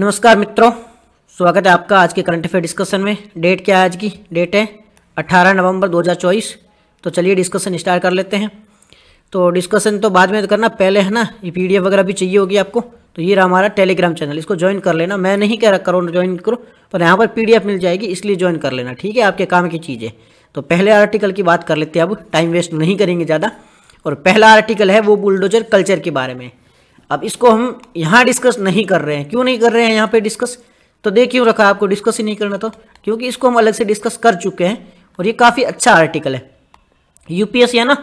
नमस्कार मित्रों स्वागत है आपका आज के करंट अफेयर डिस्कशन में डेट क्या है आज की डेट है 18 नवंबर 2024 तो चलिए डिस्कशन स्टार्ट कर लेते हैं तो डिस्कशन तो बाद में करना पहले है ना ये पीडीएफ वगैरह भी चाहिए होगी आपको तो ये रहा हमारा टेलीग्राम चैनल इसको ज्वाइन कर लेना मैं नहीं कह रहा करो ज्वाइन करो पर यहाँ पर पी मिल जाएगी इसलिए ज्वाइन कर लेना ठीक है आपके काम की चीज़ है तो पहले आर्टिकल की बात कर लेते हैं अब टाइम वेस्ट नहीं करेंगे ज़्यादा और पहला आर्टिकल है वो बुलडोजर कल्चर के बारे में अब इसको हम यहाँ डिस्कस नहीं कर रहे हैं क्यों नहीं कर रहे हैं यहाँ पे डिस्कस तो देख क्यों रखा आपको डिस्कस ही नहीं करना था क्योंकि इसको हम अलग से डिस्कस कर चुके हैं और ये काफ़ी अच्छा आर्टिकल है यूपीएससी है ना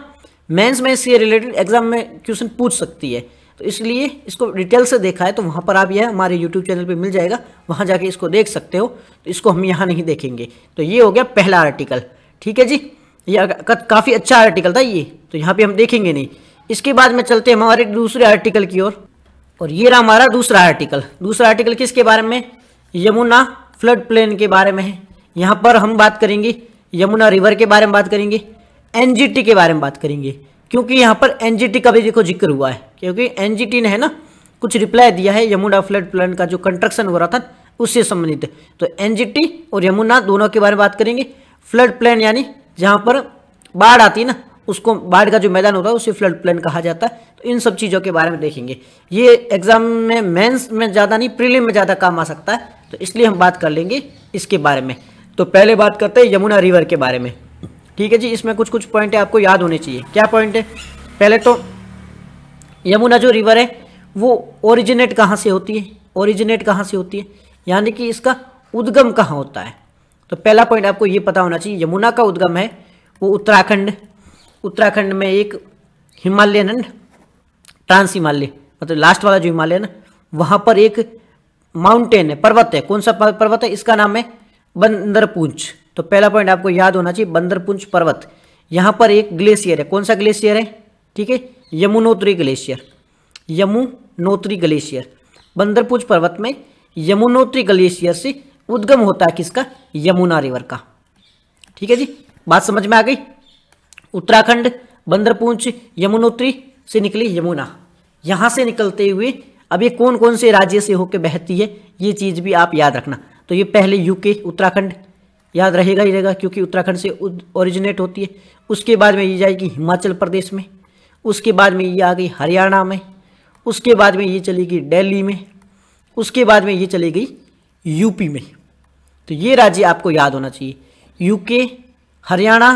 मेंस में इससे रिलेटेड एग्जाम में क्वेश्चन पूछ सकती है तो इसलिए इसको डिटेल से देखा है तो वहाँ पर आप यह हमारे यूट्यूब चैनल पर मिल जाएगा वहाँ जाके इसको देख सकते हो तो इसको हम यहाँ नहीं देखेंगे तो ये हो गया पहला आर्टिकल ठीक है जी ये काफ़ी अच्छा आर्टिकल था ये तो यहाँ पर हम देखेंगे नहीं इसके बाद में चलते हैं हमारे दूसरे आर्टिकल की ओर और ये रहा हमारा दूसरा आर्टिकल दूसरा आर्टिकल किसके बारे में यमुना फ्लड प्लेन के बारे में है यहाँ पर हम बात करेंगे यमुना रिवर के बारे में बात करेंगे एनजीटी के बारे में बात करेंगे क्योंकि यहाँ पर एनजीटी का भी देखो जिक्र हुआ है क्योंकि एनजीटी ने है ना कुछ रिप्लाई दिया है यमुना फ्लड प्लान का जो कंस्ट्रक्शन हो रहा था उससे संबंधित तो एनजीटी और यमुना दोनों के बारे में बात करेंगे फ्लड प्लान यानी जहाँ पर बाढ़ आती है ना उसको बाढ़ का जो मैदान होता है उसे फ्लड प्लेन कहा जाता है तो इन सब चीज़ों के बारे में देखेंगे ये एग्जाम में मेंस में ज़्यादा नहीं प्रीलिम में ज़्यादा काम आ सकता है तो इसलिए हम बात कर लेंगे इसके बारे में तो पहले बात करते हैं यमुना रिवर के बारे में ठीक है जी इसमें कुछ कुछ पॉइंट है आपको याद होने चाहिए क्या पॉइंट है पहले तो यमुना जो रिवर है वो ओरिजिनेट कहाँ से होती है ओरिजिनेट कहाँ से होती है यानी कि इसका उद्गम कहाँ होता है तो पहला पॉइंट आपको ये पता होना चाहिए यमुना का उद्गम है वो उत्तराखंड उत्तराखंड में एक हिमालयन एंड ट्रांस हिमालय मतलब लास्ट वाला जो हिमालय है ना वहाँ पर एक माउंटेन है पर्वत है कौन सा पर्वत है इसका नाम है बंदरपूंछ तो पहला पॉइंट आपको याद होना चाहिए बंदरपूंछ पर्वत यहाँ पर एक ग्लेशियर है कौन सा ग्लेशियर है ठीक है यमुनोत्री ग्लेशियर यमुनोत्री ग्लेशियर बंदरपुंज पर्वत में यमुनोत्री ग्लेशियर से उद्गम होता है किसका यमुना रिवर का ठीक है जी बात समझ में आ गई उत्तराखंड बंदरपूंछ यमुनोत्री से निकली यमुना यहाँ से निकलते हुए अब ये कौन कौन से राज्य से होकर बहती है ये चीज़ भी आप याद रखना तो ये पहले यूके उत्तराखंड याद रहेगा ही रहेगा क्योंकि उत्तराखंड से ओरिजिनेट होती है उसके बाद में ये जाएगी हिमाचल प्रदेश में उसके बाद में ये आ गई हरियाणा में उसके बाद में ये चली गई दिल्ली में उसके बाद में ये चली गई यूपी में तो ये राज्य आपको याद होना चाहिए यूके हरियाणा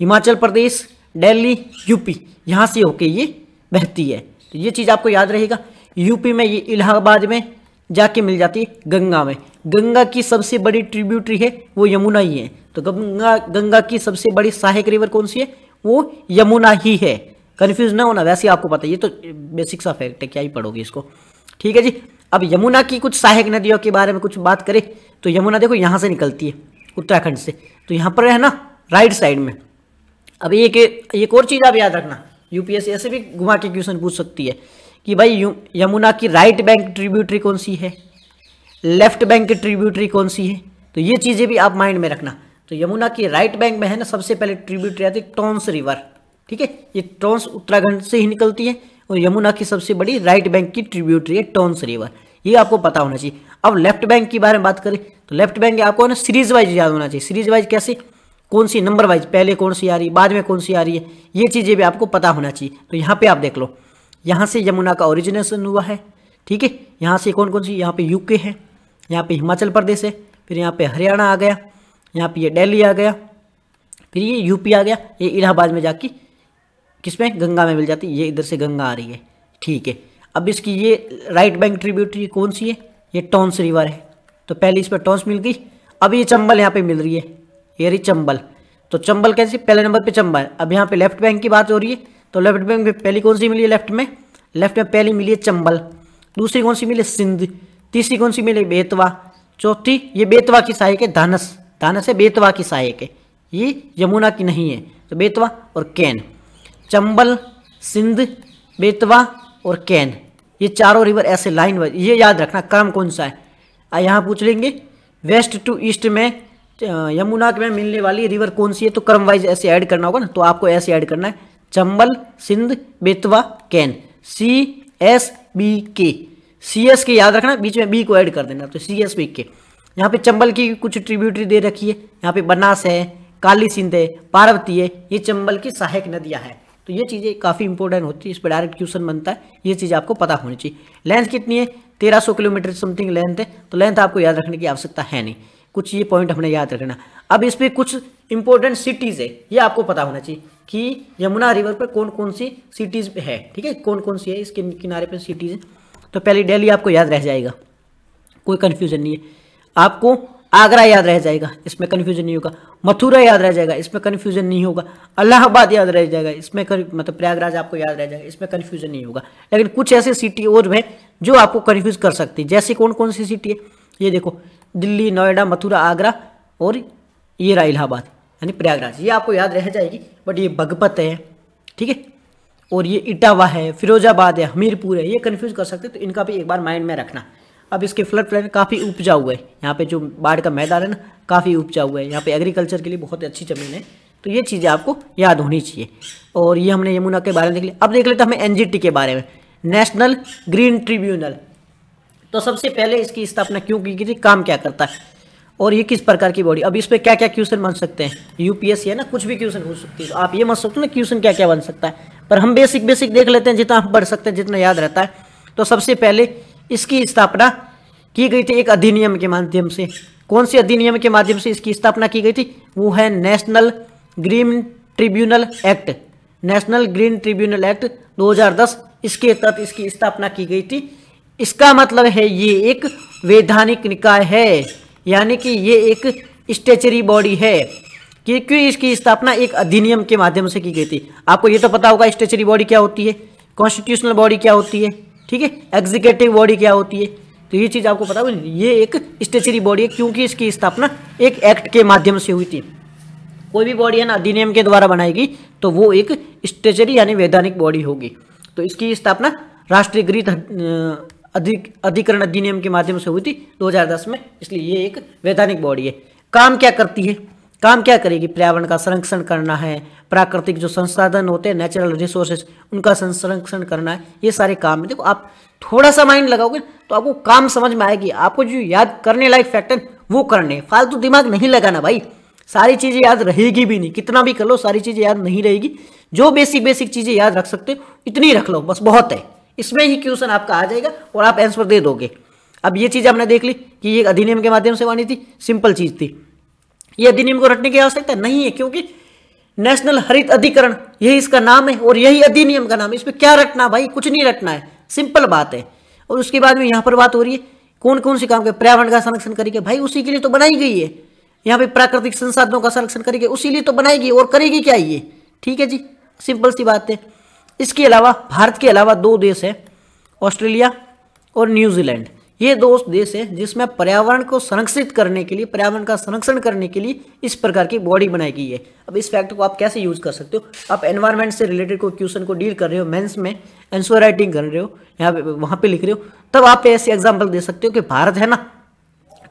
हिमाचल प्रदेश दिल्ली यूपी यहाँ से होके ये बहती है तो ये चीज़ आपको याद रहेगा यूपी में ये इलाहाबाद में जाके मिल जाती है गंगा में गंगा की सबसे बड़ी ट्रिब्यूटरी है वो यमुना ही है तो गंगा गंगा की सबसे बड़ी सहायक रिवर कौन सी है वो यमुना ही है कन्फ्यूज ना होना वैसे आपको पता है ये तो बेसिक सा फैक्ट है क्या ही पढ़ोगे इसको ठीक है जी अब यमुना की कुछ सहायक नदियों के बारे में कुछ बात करें तो यमुना देखो यहाँ से निकलती है उत्तराखंड से तो यहाँ पर है ना राइट साइड में अब एक एक और चीज़ आप याद रखना यूपीएससी ऐसे भी घुमा के क्वेश्चन पूछ सकती है कि भाई यमुना की राइट बैंक ट्रिब्यूटरी कौन सी है लेफ्ट बैंक की ट्रिब्यूटरी कौन सी है तो ये चीज़ें भी आप माइंड में रखना तो यमुना की राइट बैंक में है ना सबसे पहले ट्रिब्यूटरी आती है टोंस रिवर ठीक है ये टोंस उत्तराखंड से ही निकलती है और यमुना की सबसे बड़ी राइट बैंक की ट्रिब्यूटरी है टोंस रिवर ये आपको पता होना चाहिए अब लेफ्ट बैंक के बारे में बात करें तो लेफ्ट बैंक आपको है ना सीरीज वाइज याद होना चाहिए सीरीज वाइज कैसे कौन सी नंबर वाइज पहले कौन सी आ रही है बाद में कौन सी आ रही है ये चीज़ें भी आपको पता होना चाहिए तो यहाँ पे आप देख लो यहाँ से यमुना का ओरिजिनेशन हुआ है ठीक है यहाँ से कौन कौन सी यहाँ पे यूके है यहाँ पे हिमाचल प्रदेश है फिर यहाँ पे हरियाणा आ गया यहाँ पे ये डेली आ गया फिर ये यूपी आ गया ये इलाहाबाद में जाके किस में गंगा में मिल जाती ये इधर से गंगा आ रही है ठीक है अब इसकी ये राइट बैंक ट्रिब्यूटरी कौन सी है ये टोंस रिवर है तो पहले इस पर टोंस मिल गई अब ये चंबल यहाँ पे मिल रही है ये रही चंबल तो चंबल कैसी पहले नंबर पे चंबल अब यहाँ पे लेफ्ट बैंक की बात हो रही है तो लेफ्ट बैंक में पहली कौन सी मिली है लेफ्ट में लेफ्ट में पहली मिली है चंबल दूसरी कौन सी मिली सिंध तीसरी कौन सी मिली बेतवा चौथी ये बेतवा की सहायक है धानस धानस है बेतवा की सहायक है ये यमुना की नहीं है तो बेतवा और कैन चंबल सिंध बेतवा और कैन ये चारों रिवर ऐसे लाइन वाइज ये याद रखना क्रम कौन सा है यहाँ पूछ लेंगे वेस्ट टू ईस्ट में यमुना के में मिलने वाली रिवर कौन सी है तो क्रम वाइज ऐसे ऐड करना होगा ना तो आपको ऐसे ऐड करना है Chambal Sindh Betwa Ken C S B K C S के याद रखना बीच में बी को ऐड कर देना तो सी एस बी के यहाँ पे चंबल की कुछ ट्रिब्यूटरी दे रखी है यहाँ पे बनास है काली सिंध है पार्वती है ये चंबल की सहायक नदियाँ हैं तो ये चीज़ें काफ़ी इंपॉर्टेंट होती है इस पर डायरेक्ट क्वेश्चन बनता है ये चीज़ आपको पता होनी चाहिए लेंथ कितनी है तेरह सौ किलोमीटर समथिंग लेंथ है तो लेंथ आपको याद रखने की आवश्यकता है नहीं कुछ ये पॉइंट हमने याद रखना अब इस पर कुछ इंपॉर्टेंट सिटीज़ है ये आपको पता होना चाहिए कि यमुना रिवर पर कौन कौन सी सिटीज़ है ठीक है कौन कौन सी है इसके किनारे पर सिटीज़ है तो पहले डेली आपको याद रह जाएगा कोई कन्फ्यूज़न नहीं है आपको आगरा याद रह जाएगा इसमें कन्फ्यूजन नहीं होगा मथुरा याद रह जाएगा इसमें कन्फ्यूजन नहीं होगा अलाहाबाद याद रह जाएगा इसमें मतलब प्रयागराज आपको याद रह जाएगा इसमें कन्फ्यूजन नहीं होगा लेकिन कुछ ऐसे सिटी और हैं जो आपको कन्फ्यूज कर सकती है जैसे कौन कौन सी सिटी है ये देखो दिल्ली नोएडा मथुरा आगरा और ये रहा इलाहाबाद यानी प्रयागराज ये आपको याद रह जाएगी बट ये भगपत है ठीक है और ये इटावा है फिरोजाबाद है हमीरपुर है ये कन्फ्यूज़ कर सकते तो इनका भी एक बार माइंड में रखना अब इसके फ्लड प्लान काफ़ी उपजा हुआ है यहाँ पे जो बाढ़ का मैदान है ना काफ़ी उपजा हुआ है यहाँ पे एग्रीकल्चर के लिए बहुत अच्छी ज़मीन है तो ये चीज़ें आपको याद होनी चाहिए और ये हमने यमुना के बारे में देख लिया अब देख लेते हैं हमें एन के बारे में नेशनल ग्रीन ट्रिब्यूनल तो सबसे पहले इसकी स्थापना क्यों की गई थी काम क्या करता है और ये किस प्रकार की बॉडी अब इस पर क्या क्या क्वेश्चन बन सकते हैं यूपीएससी है ना कुछ भी क्वेश्चन हो सकती है तो आप ये मत सोचो ना क्वेश्चन क्या क्या बन सकता है पर हम बेसिक बेसिक देख लेते हैं जितना हम सकते हैं जितना याद रहता है तो सबसे पहले इसकी स्थापना की गई थी एक अधिनियम के माध्यम से कौन से अधिनियम के माध्यम से इसकी स्थापना की गई थी वो है national green tribunal act national green tribunal act 2010 इसके तहत इसकी स्थापना की गई थी इसका मतलब है ये एक वैधानिक निकाय है यानी कि ये एक स्टेचरी बॉडी है कि क्यों इसकी स्थापना एक अधिनियम के माध्यम से की गई थी आपको ये तो पता होगा स्टेचरी बॉडी क्या होती है कॉन्स्टिट्यूशनल बॉडी क्या होती है ठीक है एग्जीक्यूटिव बॉडी क्या होती है तो ये चीज़ आपको पता होगी ये एक स्टेचरी बॉडी है क्योंकि इसकी स्थापना एक एक्ट के माध्यम से हुई थी कोई भी बॉडी है ना अधिनियम के द्वारा बनाएगी तो वो एक स्टेचरी यानी वैधानिक बॉडी होगी तो इसकी स्थापना राष्ट्रीय गृह अधिक अधिकरण अधिनियम के माध्यम से हुई थी 2010 में इसलिए ये एक वैधानिक बॉडी है काम क्या करती है काम क्या करेगी पर्यावरण का संरक्षण करना है प्राकृतिक जो संसाधन होते हैं नेचुरल रिसोर्सेज उनका संरक्षण करना है ये सारे काम है देखो आप थोड़ा सा माइंड लगाओगे तो आपको काम समझ में आएगी आपको जो याद करने लायक फैक्ट है वो करने फालतू तो दिमाग नहीं लगाना भाई सारी चीज़ें याद रहेगी भी नहीं कितना भी कर लो सारी चीज़ें याद नहीं रहेगी जो बेसिक बेसिक चीज़ें याद रख सकते हो इतनी रख लो बस बहुत है इसमें ही क्वेश्चन आपका आ जाएगा और आप आंसर दे दोगे अब ये चीज़ हमने देख ली कि ये अधिनियम के माध्यम से वाणी थी सिंपल चीज़ थी ये अधिनियम को रटने की आवश्यकता नहीं है क्योंकि नेशनल हरित अधिकरण यही इसका नाम है और यही अधिनियम का नाम है इसमें क्या रटना भाई कुछ नहीं रटना है सिंपल बात है और उसके बाद में यहां पर बात हो रही है कौन कौन से काम के पर्यावरण का संरक्षण करेगी भाई उसी के लिए तो बनाई गई है यहाँ पे प्राकृतिक संसाधनों का संरक्षण करेगी उसी लिए तो बनाएगी और करेगी क्या ये ठीक है जी सिंपल सी बात है इसके अलावा भारत के अलावा दो देश हैं ऑस्ट्रेलिया और न्यूजीलैंड ये दो देश हैं जिसमें पर्यावरण को संरक्षित करने के लिए पर्यावरण का संरक्षण करने के लिए इस प्रकार की बॉडी बनाई गई है अब इस फैक्ट को आप कैसे यूज़ कर सकते हो आप एनवायरमेंट से रिलेटेड कोई क्वेश्चन को डील कर रहे हो मेंस में एंसर राइटिंग कर रहे हो यहाँ पे वहाँ पे लिख रहे हो तब आप ऐसे एग्जाम्पल दे सकते हो कि भारत है ना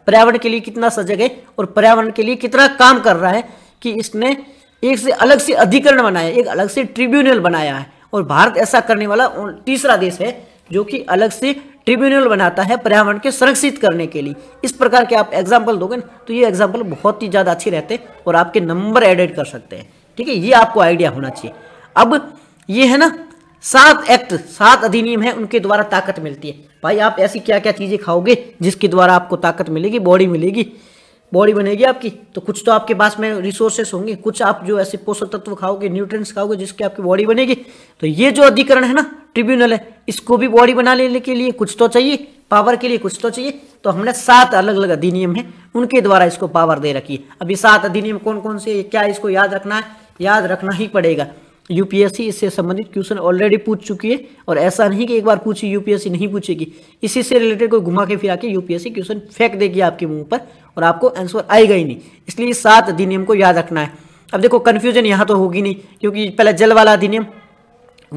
पर्यावरण के लिए कितना सजग है और पर्यावरण के लिए कितना काम कर रहा है कि इसने एक से अलग से अधिकरण बनाया एक अलग से ट्रिब्यूनल बनाया है और भारत ऐसा करने वाला तीसरा देश है जो कि अलग से ट्रिब्यूनल बनाता है पर्यावरण के संरक्षित करने के लिए इस प्रकार के आप एग्जाम्पल दोगे ना तो ये एग्जाम्पल बहुत ही ज़्यादा अच्छे रहते हैं और आपके नंबर एडिट कर सकते हैं ठीक है ये आपको आइडिया होना चाहिए अब ये है ना सात एक्ट सात अधिनियम है उनके द्वारा ताकत मिलती है भाई आप ऐसी क्या क्या चीज़ें खाओगे जिसके द्वारा आपको ताकत मिलेगी बॉडी मिलेगी बॉडी बनेगी आपकी तो कुछ तो आपके पास में रिसोर्सेस होंगे कुछ आप जो ऐसे पोषक तत्व खाओगे न्यूट्रिएंट्स खाओगे जिसके आपकी बॉडी बनेगी तो ये जो अधिकरण है ना ट्रिब्यूनल है इसको भी बॉडी बना लेने के लिए कुछ तो चाहिए पावर के लिए कुछ तो चाहिए तो हमने सात अलग अलग अधिनियम है उनके द्वारा इसको पावर दे रखी है अभी सात अधिनियम कौन कौन से क्या इसको याद रखना है याद रखना ही पड़ेगा यूपीएससी इससे संबंधित क्वेश्चन ऑलरेडी पूछ चुकी है और ऐसा नहीं कि एक बार पूछी यूपीएससी नहीं पूछेगी इसी से रिलेटेड कोई घुमा के फिरा के यूपीएससी क्वेश्चन फेंक देगी आपके मुंह पर और आपको आंसर आएगा ही नहीं इसलिए सात अधिनियम को याद रखना है अब देखो कन्फ्यूजन यहाँ तो होगी नहीं क्योंकि पहले जल वाला अधिनियम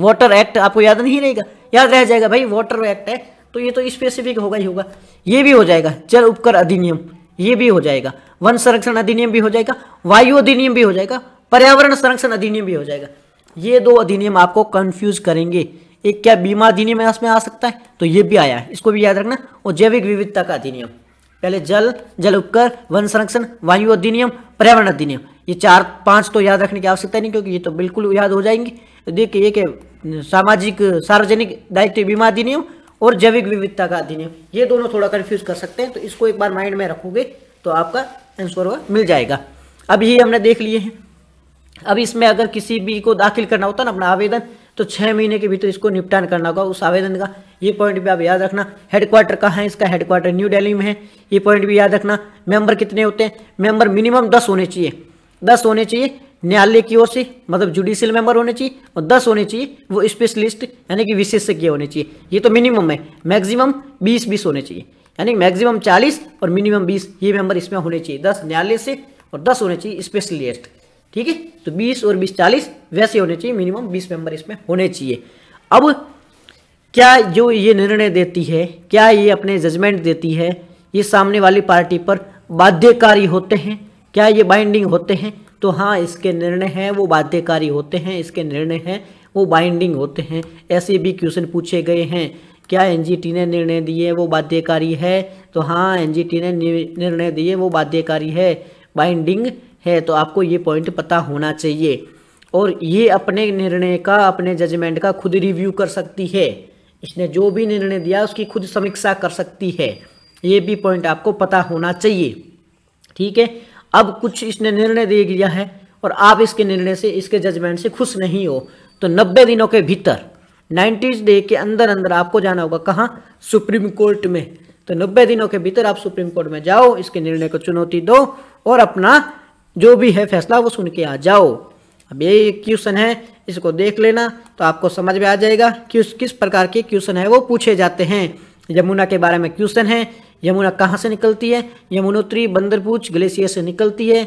वाटर एक्ट आपको याद नहीं रहेगा याद रह जाएगा भाई वाटर एक्ट है तो ये तो स्पेसिफिक होगा ही होगा ये भी हो जाएगा जल उपकर अधिनियम ये भी हो जाएगा वन संरक्षण अधिनियम भी हो जाएगा वायु अधिनियम भी हो जाएगा पर्यावरण संरक्षण अधिनियम भी हो जाएगा ये दो अधिनियम आपको कंफ्यूज करेंगे एक क्या बीमा अधिनियम इसमें आ सकता है तो ये भी आया है इसको भी याद रखना और जैविक विविधता का अधिनियम पहले जल जल उपकर वन संरक्षण वायु अधिनियम पर्यावरण अधिनियम ये चार पांच तो याद रखने की आवश्यकता नहीं क्योंकि ये तो बिल्कुल याद हो जाएंगी तो देखिए एक है सामाजिक सार्वजनिक दायित्व बीमा अधिनियम और जैविक विविधता का अधिनियम ये दोनों थोड़ा कन्फ्यूज कर सकते हैं तो इसको एक बार माइंड में रखोगे तो आपका आंसर वह मिल जाएगा अभी हमने देख लिए हैं अब इसमें अगर किसी भी को दाखिल करना होता ना अपना आवेदन तो छः महीने के भीतर इसको निपटान करना होगा उस आवेदन का ये पॉइंट भी आप याद रखना हेडक्वार्टर कहाँ है इसका हेडक्वार्टर न्यू दिल्ली में है ये पॉइंट भी याद रखना मेंबर कितने होते हैं मेंबर मिनिमम दस होने चाहिए दस होने चाहिए न्यायालय की ओर से मतलब जुडिशियल मेंबर होने चाहिए और दस होने चाहिए वो स्पेशलिस्ट यानी कि विशेषज्ञ होने चाहिए ये तो मिनिमम है मैक्सिमम बीस बीस होने चाहिए यानी मैक्सिमम चालीस और मिनिमम बीस ये मेंबर इसमें होने चाहिए दस न्यायालय से और दस होने चाहिए स्पेशलिस्ट ठीक है तो 20 और 20 40 वैसे होने चाहिए मिनिमम 20 मेंबर इसमें होने चाहिए अब क्या जो ये निर्णय देती है क्या ये अपने जजमेंट देती है ये सामने वाली पार्टी पर बाध्यकारी होते हैं क्या ये बाइंडिंग होते हैं तो हाँ इसके निर्णय हैं वो बाध्यकारी होते हैं इसके निर्णय हैं वो बाइंडिंग होते हैं ऐसे भी क्वेश्चन पूछे गए हैं क्या एनजीटी ने निर्णय दिए वो बाध्यकारी है तो हाँ एनजीटी ने निर्णय दिए वो बाध्यकारी है बाइंडिंग है तो आपको ये पॉइंट पता होना चाहिए और ये अपने निर्णय का अपने जजमेंट का खुद रिव्यू कर सकती है इसने जो भी निर्णय दिया उसकी खुद समीक्षा कर सकती है ये भी पॉइंट आपको पता होना चाहिए ठीक है अब कुछ इसने निर्णय दे दिया है और आप इसके निर्णय से इसके जजमेंट से खुश नहीं हो तो नब्बे दिनों के भीतर नाइन्टीज डे के अंदर अंदर आपको जाना होगा कहाँ सुप्रीम कोर्ट में तो नब्बे दिनों के भीतर आप सुप्रीम कोर्ट में जाओ इसके निर्णय को चुनौती दो और अपना जो भी है फैसला वो सुन के आ जाओ अब ये क्वेश्चन है इसको देख लेना तो आपको समझ में आ जाएगा कि किस प्रकार के क्वेश्चन है वो पूछे जाते हैं यमुना के बारे में क्वेश्चन है यमुना कहाँ से निकलती है यमुनोत्री बंदरपूच ग्लेशियर से निकलती है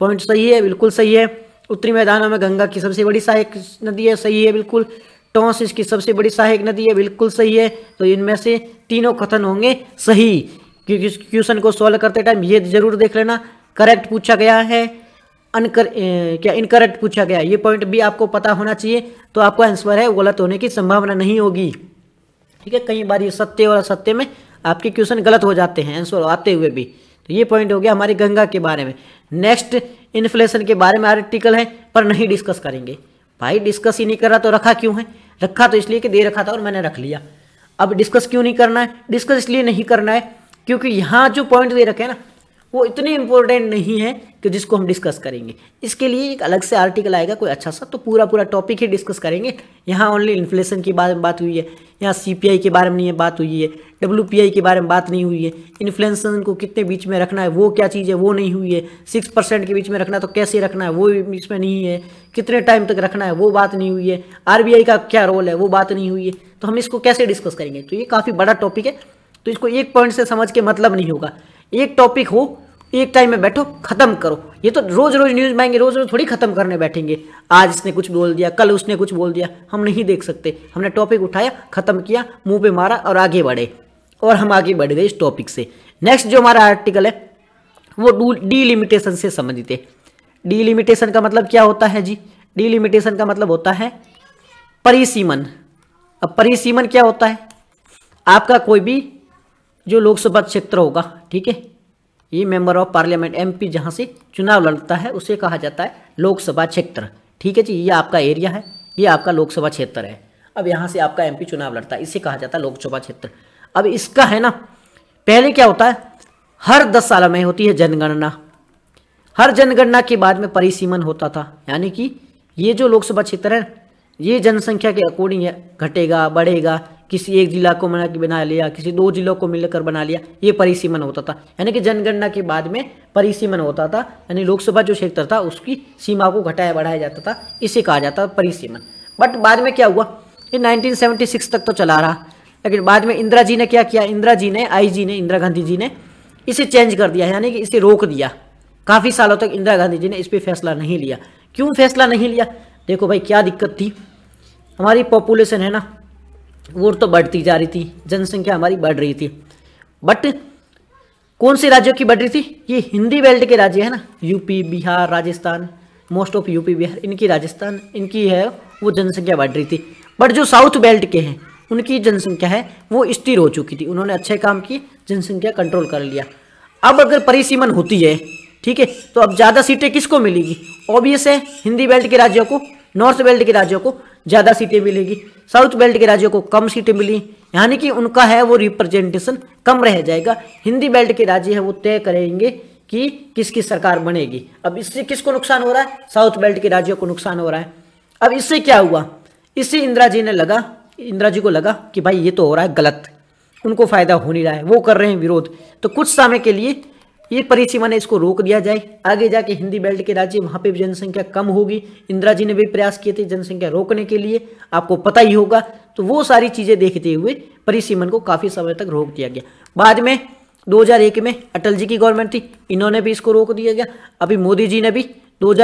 पॉइंट सही है बिल्कुल सही है उत्तरी मैदानों में गंगा की सबसे बड़ी सहायक नदी है सही है बिल्कुल टोंस इसकी सबसे बड़ी सहायक नदी है बिल्कुल सही है तो इनमें से तीनों कथन होंगे सही क्योंकि क्वेश्चन को सॉल्व करते टाइम ये जरूर देख लेना करेक्ट पूछा गया है अनकर क्या इनकरेक्ट पूछा गया ये पॉइंट भी आपको पता होना चाहिए तो आपका आंसर है गलत होने की संभावना नहीं होगी ठीक है कई बार ये सत्य और असत्य में आपके क्वेश्चन गलत हो जाते हैं आंसर आते हुए भी तो ये पॉइंट हो गया हमारी गंगा के बारे में नेक्स्ट इन्फ्लेशन के बारे में आर्टिकल है पर नहीं डिस्कस करेंगे भाई डिस्कस ही नहीं कर रहा तो रखा क्यों है रखा तो इसलिए कि दे रखा था और मैंने रख लिया अब डिस्कस क्यों नहीं करना है डिस्कस इसलिए नहीं करना है क्योंकि यहाँ जो पॉइंट दे रखे हैं ना वो इतने इंपॉर्टेंट नहीं है कि जिसको हम डिस्कस करेंगे इसके लिए एक अलग से आर्टिकल आएगा कोई अच्छा सा तो पूरा पूरा टॉपिक ही डिस्कस करेंगे यहाँ ओनली इन्फ्लेशन की बारे में बात हुई है यहाँ सी के बारे में नहीं है बात हुई है डब्ल्यू के बारे में बात नहीं हुई है इन्फ्लेशन को कितने बीच में रखना है वो क्या चीज़ है वो नहीं हुई है सिक्स परसेंट के बीच में रखना तो कैसे रखना है वो इसमें नहीं है कितने टाइम तक रखना है वो बात नहीं हुई है आर का क्या रोल है वो बात नहीं हुई है तो हम इसको कैसे डिस्कस करेंगे तो ये काफ़ी बड़ा टॉपिक है तो इसको एक पॉइंट से समझ के मतलब नहीं होगा एक टॉपिक हो एक टाइम में बैठो खत्म करो ये तो रोज रोज न्यूज में आएंगे रोज रोज थोड़ी खत्म करने बैठेंगे आज इसने कुछ बोल दिया कल उसने कुछ बोल दिया हम नहीं देख सकते हमने टॉपिक उठाया खत्म किया मुंह पे मारा और आगे बढ़े और हम आगे बढ़ गए इस टॉपिक से नेक्स्ट जो हमारा आर्टिकल है वो डीलिमिटेशन से संबंधित है डीलिमिटेशन का मतलब क्या होता है जी डीलिमिटेशन का मतलब होता है परिसीमन अब परिसीमन क्या होता है आपका कोई भी जो लोकसभा क्षेत्र होगा ठीक है ये मेंबर ऑफ पार्लियामेंट एमपी जहां से चुनाव लड़ता है उसे कहा जाता है लोकसभा क्षेत्र ठीक है जी ये आपका एरिया है ये आपका लोकसभा क्षेत्र है अब यहाँ से आपका एमपी चुनाव लड़ता है इसे कहा जाता है लोकसभा क्षेत्र अब इसका है ना पहले क्या होता है हर दस साल में होती है जनगणना हर जनगणना के बाद में परिसीमन होता था यानी कि ये जो लोकसभा क्षेत्र है ये जनसंख्या के अकॉर्डिंग है घटेगा बढ़ेगा किसी एक जिला को मना के बना लिया किसी दो जिलों को मिलकर बना लिया ये परिसीमन होता था यानी कि जनगणना के बाद में परिसीमन होता था यानी लोकसभा जो क्षेत्र था उसकी सीमा को घटाया बढ़ाया जाता था इसे कहा जाता था परिसीमन बट बाद में क्या हुआ ये 1976 तक तो चला रहा लेकिन बाद में इंदिरा जी ने क्या किया इंदिरा जी ने आई जी ने इंदिरा गांधी जी ने इसे चेंज कर दिया यानी कि इसे रोक दिया काफ़ी सालों तक इंदिरा गांधी जी ने इस पर फैसला नहीं लिया क्यों फैसला नहीं लिया देखो भाई क्या दिक्कत थी हमारी पॉपुलेशन है ना वो तो बढ़ती जा रही थी जनसंख्या हमारी बढ़ रही थी बट कौन से राज्यों की बढ़ रही थी ये हिंदी बेल्ट के राज्य है ना UP Bihar Rajasthan most of UP Bihar इनकी राजस्थान इनकी है वो जनसंख्या बढ़ रही थी बट जो साउथ बेल्ट के हैं उनकी जनसंख्या है वो स्थिर हो चुकी थी उन्होंने अच्छे काम किए जनसंख्या कंट्रोल कर लिया अब अगर परिसीमन होती है ठीक है तो अब ज़्यादा सीटें किसको मिलेगी ऑब्वियस है हिंदी बेल्ट के राज्यों को नॉर्थ बेल्ट के राज्यों को ज़्यादा सीटें मिलेंगी साउथ बेल्ट के राज्यों को कम सीटें मिली यानी कि उनका है वो रिप्रेजेंटेशन कम रह जाएगा हिंदी बेल्ट के राज्य है वो तय करेंगे कि किसकी सरकार बनेगी अब इससे किसको नुकसान हो रहा है साउथ बेल्ट के राज्यों को नुकसान हो रहा है अब इससे क्या हुआ इससे इंदिरा जी ने लगा इंदिरा जी को लगा कि भाई ये तो हो रहा है गलत उनको फ़ायदा हो नहीं रहा है वो कर रहे हैं विरोध तो कुछ समय के लिए ये परिसीमा ने इसको रोक दिया जाए आगे जाके हिंदी बेल्ट के राज्य वहाँ पे भी जनसंख्या कम होगी इंदिरा जी ने भी प्रयास किए थे जनसंख्या रोकने के लिए आपको पता ही होगा तो वो सारी चीज़ें देखते हुए परिसीमन को काफ़ी समय तक रोक दिया गया बाद में 2001 में अटल जी की गवर्नमेंट थी इन्होंने भी इसको रोक दिया गया अभी मोदी जी ने भी दो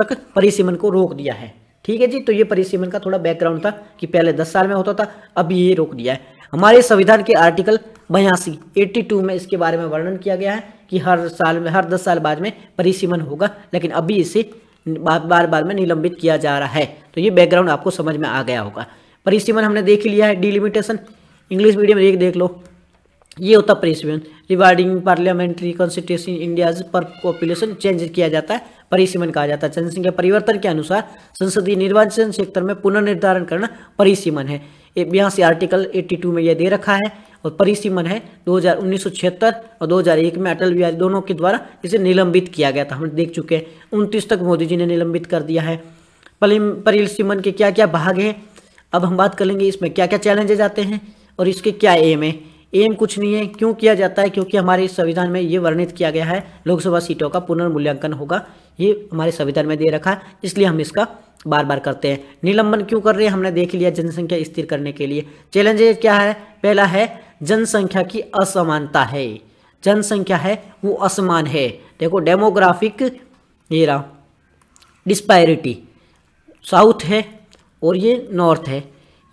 तक परिसीमन को रोक दिया है ठीक है जी तो ये परिसीमन का थोड़ा बैकग्राउंड था कि पहले दस साल में होता था अब ये रोक दिया है हमारे संविधान के आर्टिकल बयासी एट्टी में इसके बारे में वर्णन किया गया है कि हर साल में हर दस साल बाद में परिसीमन होगा लेकिन अभी इसे बार बार में निलंबित किया जा रहा है तो ये बैकग्राउंड आपको समझ में आ गया होगा परिसीमन हमने देख ही लिया है डिलिमिटेशन इंग्लिश मीडियम एक देख लो ये होता परिसीमन रिगार्डिंग पार्लियामेंट्री कॉन्स्टिट्यूशन इंडियाज पर पॉपुलेशन चेंज किया जाता है परिसीमन कहा जाता है जनसंख्या परिवर्तन के अनुसार संसदीय निर्वाचन क्षेत्र में पुनर्निर्धारण करना परिसीमन है यहाँ से आर्टिकल 82 में यह दे रखा है और परिसीमन है दो हजार और 2001 में अटल बिहारी दोनों के द्वारा इसे निलंबित किया गया था हम देख चुके हैं उनतीस तक मोदी जी ने निलंबित कर दिया है परिसीमन के क्या क्या भाग हैं अब हम बात करेंगे इसमें क्या क्या चैलेंजेज आते हैं और इसके क्या एम है एम कुछ नहीं है क्यों किया जाता है क्योंकि हमारे संविधान में ये वर्णित किया गया है लोकसभा सीटों का पुनर्मूल्यांकन होगा ये हमारे संविधान में दे रखा है इसलिए हम इसका बार बार करते हैं निलंबन क्यों कर रहे हैं हमने देख लिया जनसंख्या स्थिर करने के लिए चैलेंजेज क्या है पहला है जनसंख्या की असमानता है जनसंख्या है वो असमान है देखो डेमोग्राफिक ये रहा डिस्पायरिटी साउथ है और ये नॉर्थ है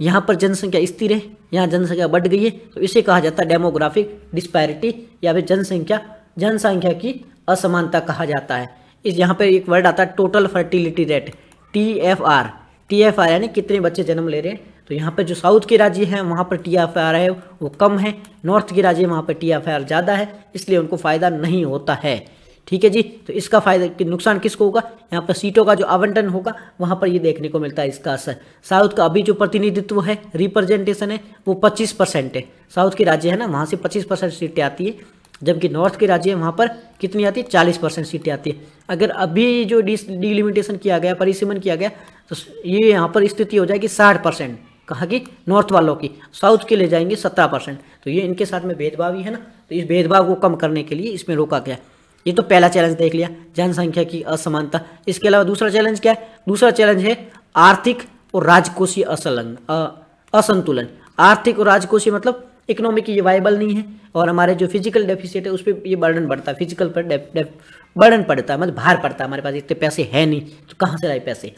यहाँ पर जनसंख्या स्थिर है यहाँ जनसंख्या बढ़ गई है तो इसे कहा जाता है डेमोग्राफिक डिस्पैरिटी या फिर जनसंख्या जनसंख्या की असमानता कहा जाता है इस यहाँ पर एक वर्ड आता है total fertility rate T F R T F R यानी कितने बच्चे जन्म ले रहे हैं तो यहाँ पर जो साउथ के राज्य हैं वहाँ पर टी एफ आर है वो कम है नॉर्थ के राज्य वहाँ पर टी एफ आर ज़्यादा है इसलिए उनको फ़ायदा नहीं होता है ठीक है जी तो इसका फायदा कि नुकसान किसको होगा यहाँ पर सीटों का जो आवंटन होगा वहाँ पर ये देखने को मिलता है इसका असर साउथ का अभी जो प्रतिनिधित्व है रिप्रेजेंटेशन है वो पच्चीस परसेंट है साउथ के राज्य है ना वहाँ से पच्चीस परसेंट सीटें आती है जबकि नॉर्थ के राज्य वहाँ पर कितनी आती है चालीस परसेंट सीटें आती है अगर अभी जो डिलिमिटेशन किया गया परिसीमन किया गया तो ये यहाँ पर स्थिति हो जाएगी साठ परसेंट कहा कि नॉर्थ वालों की साउथ के ले जाएंगे सत्रह परसेंट तो ये इनके साथ में भेदभाव ही है ना तो इस भेदभाव को कम करने के लिए इसमें रोका गया ये तो पहला चैलेंज देख लिया जनसंख्या की असमानता इसके अलावा दूसरा चैलेंज क्या है दूसरा चैलेंज है आर्थिक और राजकोषीय असंतुलन आर्थिक और राजकोषीय मतलब इकोनॉमी की ये वाइबल नहीं है और हमारे जो फिजिकल डेफिसिट है उस पर ये बर्डन बढ़ता है फिजिकल पर बर्डन पड़ता है मतलब भार पड़ता है हमारे पास इतने पैसे है नहीं तो कहाँ से लाए पैसे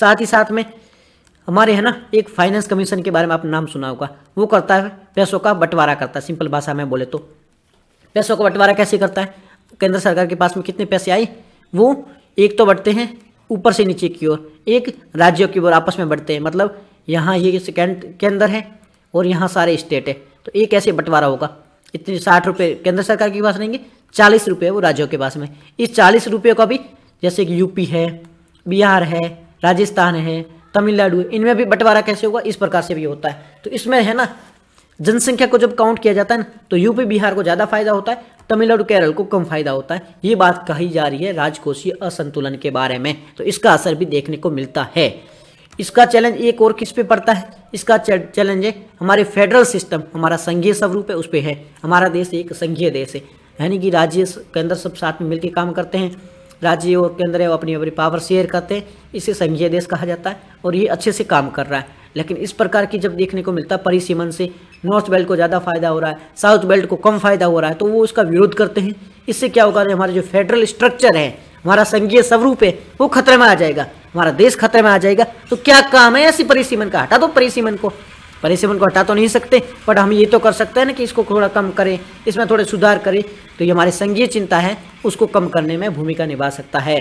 साथ ही साथ में हमारे है ना एक फाइनेंस कमीशन के बारे में आप नाम सुना होगा वो करता है पैसों का बंटवारा करता है सिंपल भाषा में बोले तो पैसों का बंटवारा कैसे करता है केंद्र सरकार के पास में कितने पैसे आए वो एक तो बढ़ते हैं ऊपर से नीचे की ओर एक राज्यों की ओर आपस में बढ़ते हैं मतलब यहाँ ये केंद्र है और यहाँ सारे स्टेट है तो एक ऐसे बंटवारा होगा इतने साठ रुपये केंद्र सरकार के पास रहेंगे चालीस रुपये वो राज्यों के पास में इस चालीस रुपये का भी जैसे कि यूपी है बिहार है राजस्थान है तमिलनाडु इनमें भी बंटवारा कैसे होगा इस प्रकार से भी होता है तो इसमें है ना जनसंख्या को जब काउंट किया जाता है ना तो यूपी बिहार को ज़्यादा फायदा होता है तमिलनाडु केरल को कम फायदा होता है ये बात कही जा रही है राजकोषीय असंतुलन के बारे में तो इसका असर भी देखने को मिलता है इसका चैलेंज एक और किस पे पड़ता है इसका चैलेंज है हमारे फेडरल सिस्टम हमारा संघीय स्वरूप है उस पर है हमारा देश एक संघीय देश है यानी कि राज्य केंद्र सब साथ में मिलकर काम करते हैं राज्य और केंद्र अपनी अपनी पावर शेयर करते हैं इसे संघीय देश कहा जाता है और ये अच्छे से काम कर रहा है लेकिन इस प्रकार की जब देखने को मिलता है परिसीमन से नॉर्थ बेल्ट को ज़्यादा फायदा हो रहा है साउथ बेल्ट को कम फायदा हो रहा है तो वो उसका विरोध करते हैं इससे क्या होगा हमारा जो फेडरल स्ट्रक्चर है हमारा संघीय स्वरूप है वो खतरे में आ जाएगा हमारा देश खतरे में आ जाएगा तो क्या काम है ऐसी परिसीमन का हटा दो परिसीमन को परिसीमन को हटा तो नहीं सकते बट हम ये तो कर सकते हैं ना कि इसको थोड़ा कम करें इसमें थोड़े सुधार करें तो ये हमारी संघीय चिंता है उसको कम करने में भूमिका निभा सकता है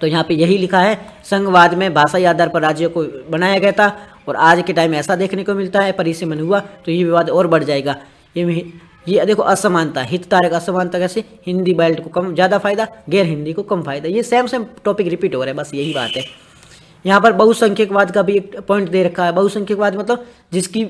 तो यहाँ पे यही लिखा है संघवाद में भाषाई आधार पर राज्यों को बनाया गया था और आज के टाइम ऐसा देखने को मिलता है पर इसे मन हुआ तो ये विवाद और बढ़ जाएगा ये ये देखो असमानता हित तारक असमानता कैसे हिंदी बेल्ट को कम ज़्यादा फायदा गैर हिंदी को कम फायदा ये सेम सेम टॉपिक रिपीट हो रहा है बस यही बात है यहाँ पर बहुसंख्यकवाद का भी एक पॉइंट दे रखा है बहुसंख्यकवाद मतलब जिसकी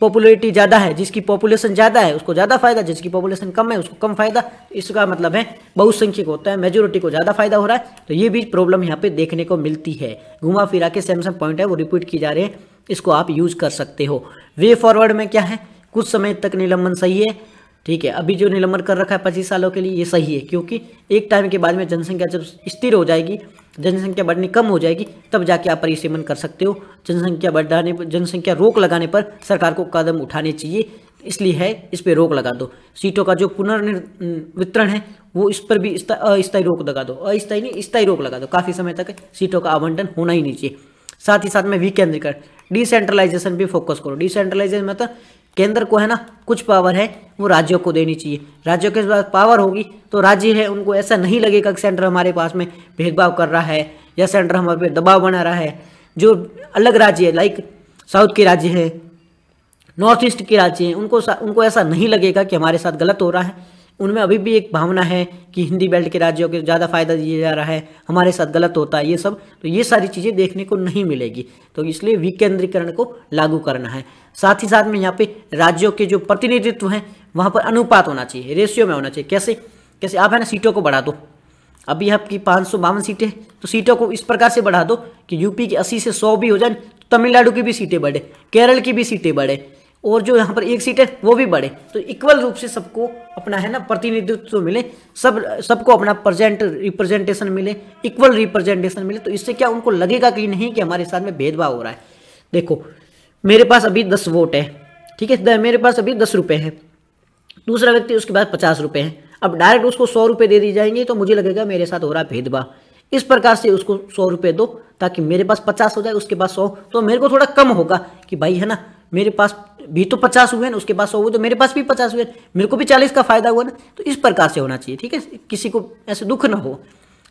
पॉपुलरिटी ज़्यादा है जिसकी पॉपुलेशन ज़्यादा है उसको ज़्यादा फायदा जिसकी पॉपुलेशन कम है उसको कम फायदा इसका मतलब है बहुसंख्यक होता है मेजोरिटी को ज़्यादा फायदा हो रहा है तो ये भी प्रॉब्लम यहाँ पे देखने को मिलती है घुमा फिरा के सैमसंग पॉइंट है वो रिपीट की जा रही है इसको आप यूज कर सकते हो वे फॉरवर्ड में क्या है कुछ समय तक निलंबन सही है ठीक है अभी जो निलंबन कर रखा है पच्चीस सालों के लिए ये सही है क्योंकि एक टाइम के बाद में जनसंख्या जब स्थिर हो जाएगी जनसंख्या बढ़नी कम हो जाएगी तब जाके आप परिसीमन कर सकते हो जनसंख्या बढ़ाने पर जनसंख्या रोक लगाने पर सरकार को कदम उठाने चाहिए इसलिए है इस पर रोक लगा दो सीटों का जो पुनर्वितरण है वो इस पर भी अस्थायी रोक लगा दो अस्थायी नहीं स्थायी रोक लगा दो काफ़ी समय तक सीटों का आवंटन होना ही नहीं चाहिए साथ ही साथ में विकेंद्रीकरण डिसेंट्रलाइजेशन भी फोकस करो डिसेंट्रलाइजेशन मतलब केंद्र को है ना कुछ पावर है वो राज्यों को देनी चाहिए राज्यों के पास पावर होगी तो राज्य है उनको ऐसा नहीं लगेगा कि सेंटर हमारे पास में भेदभाव कर रहा है या सेंटर हमारे पे दबाव बना रहा है जो अलग राज्य है लाइक साउथ के राज्य है नॉर्थ ईस्ट के राज्य हैं उनको उनको ऐसा नहीं लगेगा कि हमारे साथ गलत हो रहा है उनमें अभी भी एक भावना है कि हिंदी बेल्ट के राज्यों को ज़्यादा फायदा दिया जा रहा है हमारे साथ गलत होता है ये सब तो ये सारी चीज़ें देखने को नहीं मिलेगी तो इसलिए विकेंद्रीकरण को लागू करना है साथ ही साथ में यहाँ पे राज्यों के जो प्रतिनिधित्व हैं वहाँ पर अनुपात होना चाहिए रेशियो में होना चाहिए कैसे कैसे आप है ना सीटों को बढ़ा दो अभी आपकी पाँच सौ बावन सीटें तो सीटों को इस प्रकार से बढ़ा दो कि यूपी की अस्सी से सौ भी हो जाए तमिलनाडु की भी सीटें बढ़े केरल की भी सीटें बढ़े और जो यहाँ पर एक सीट है वो भी बढ़े तो इक्वल रूप से सबको अपना है ना प्रतिनिधित्व मिले सब सबको अपना प्रजेंट रिप्रेजेंटेशन मिले इक्वल रिप्रेजेंटेशन मिले तो इससे क्या उनको लगेगा कि नहीं कि हमारे साथ में भेदभाव हो रहा है देखो मेरे पास अभी दस वोट है ठीक है मेरे पास अभी दस रुपये है दूसरा व्यक्ति उसके पास पचास रुपये है अब डायरेक्ट उसको सौ रुपये दे दी जाएंगे तो मुझे लगेगा मेरे साथ हो रहा है भेदभाव इस प्रकार से उसको सौ रुपये दो ताकि मेरे पास पचास हो जाए उसके पास सौ तो मेरे को थोड़ा कम होगा कि भाई है ना मेरे पास भी तो पचास हुए ना उसके पास सौ हुए तो मेरे पास भी पचास हुए मेरे को भी चालीस का फायदा हुआ ना तो इस प्रकार से होना चाहिए ठीक है किसी को ऐसे दुख ना हो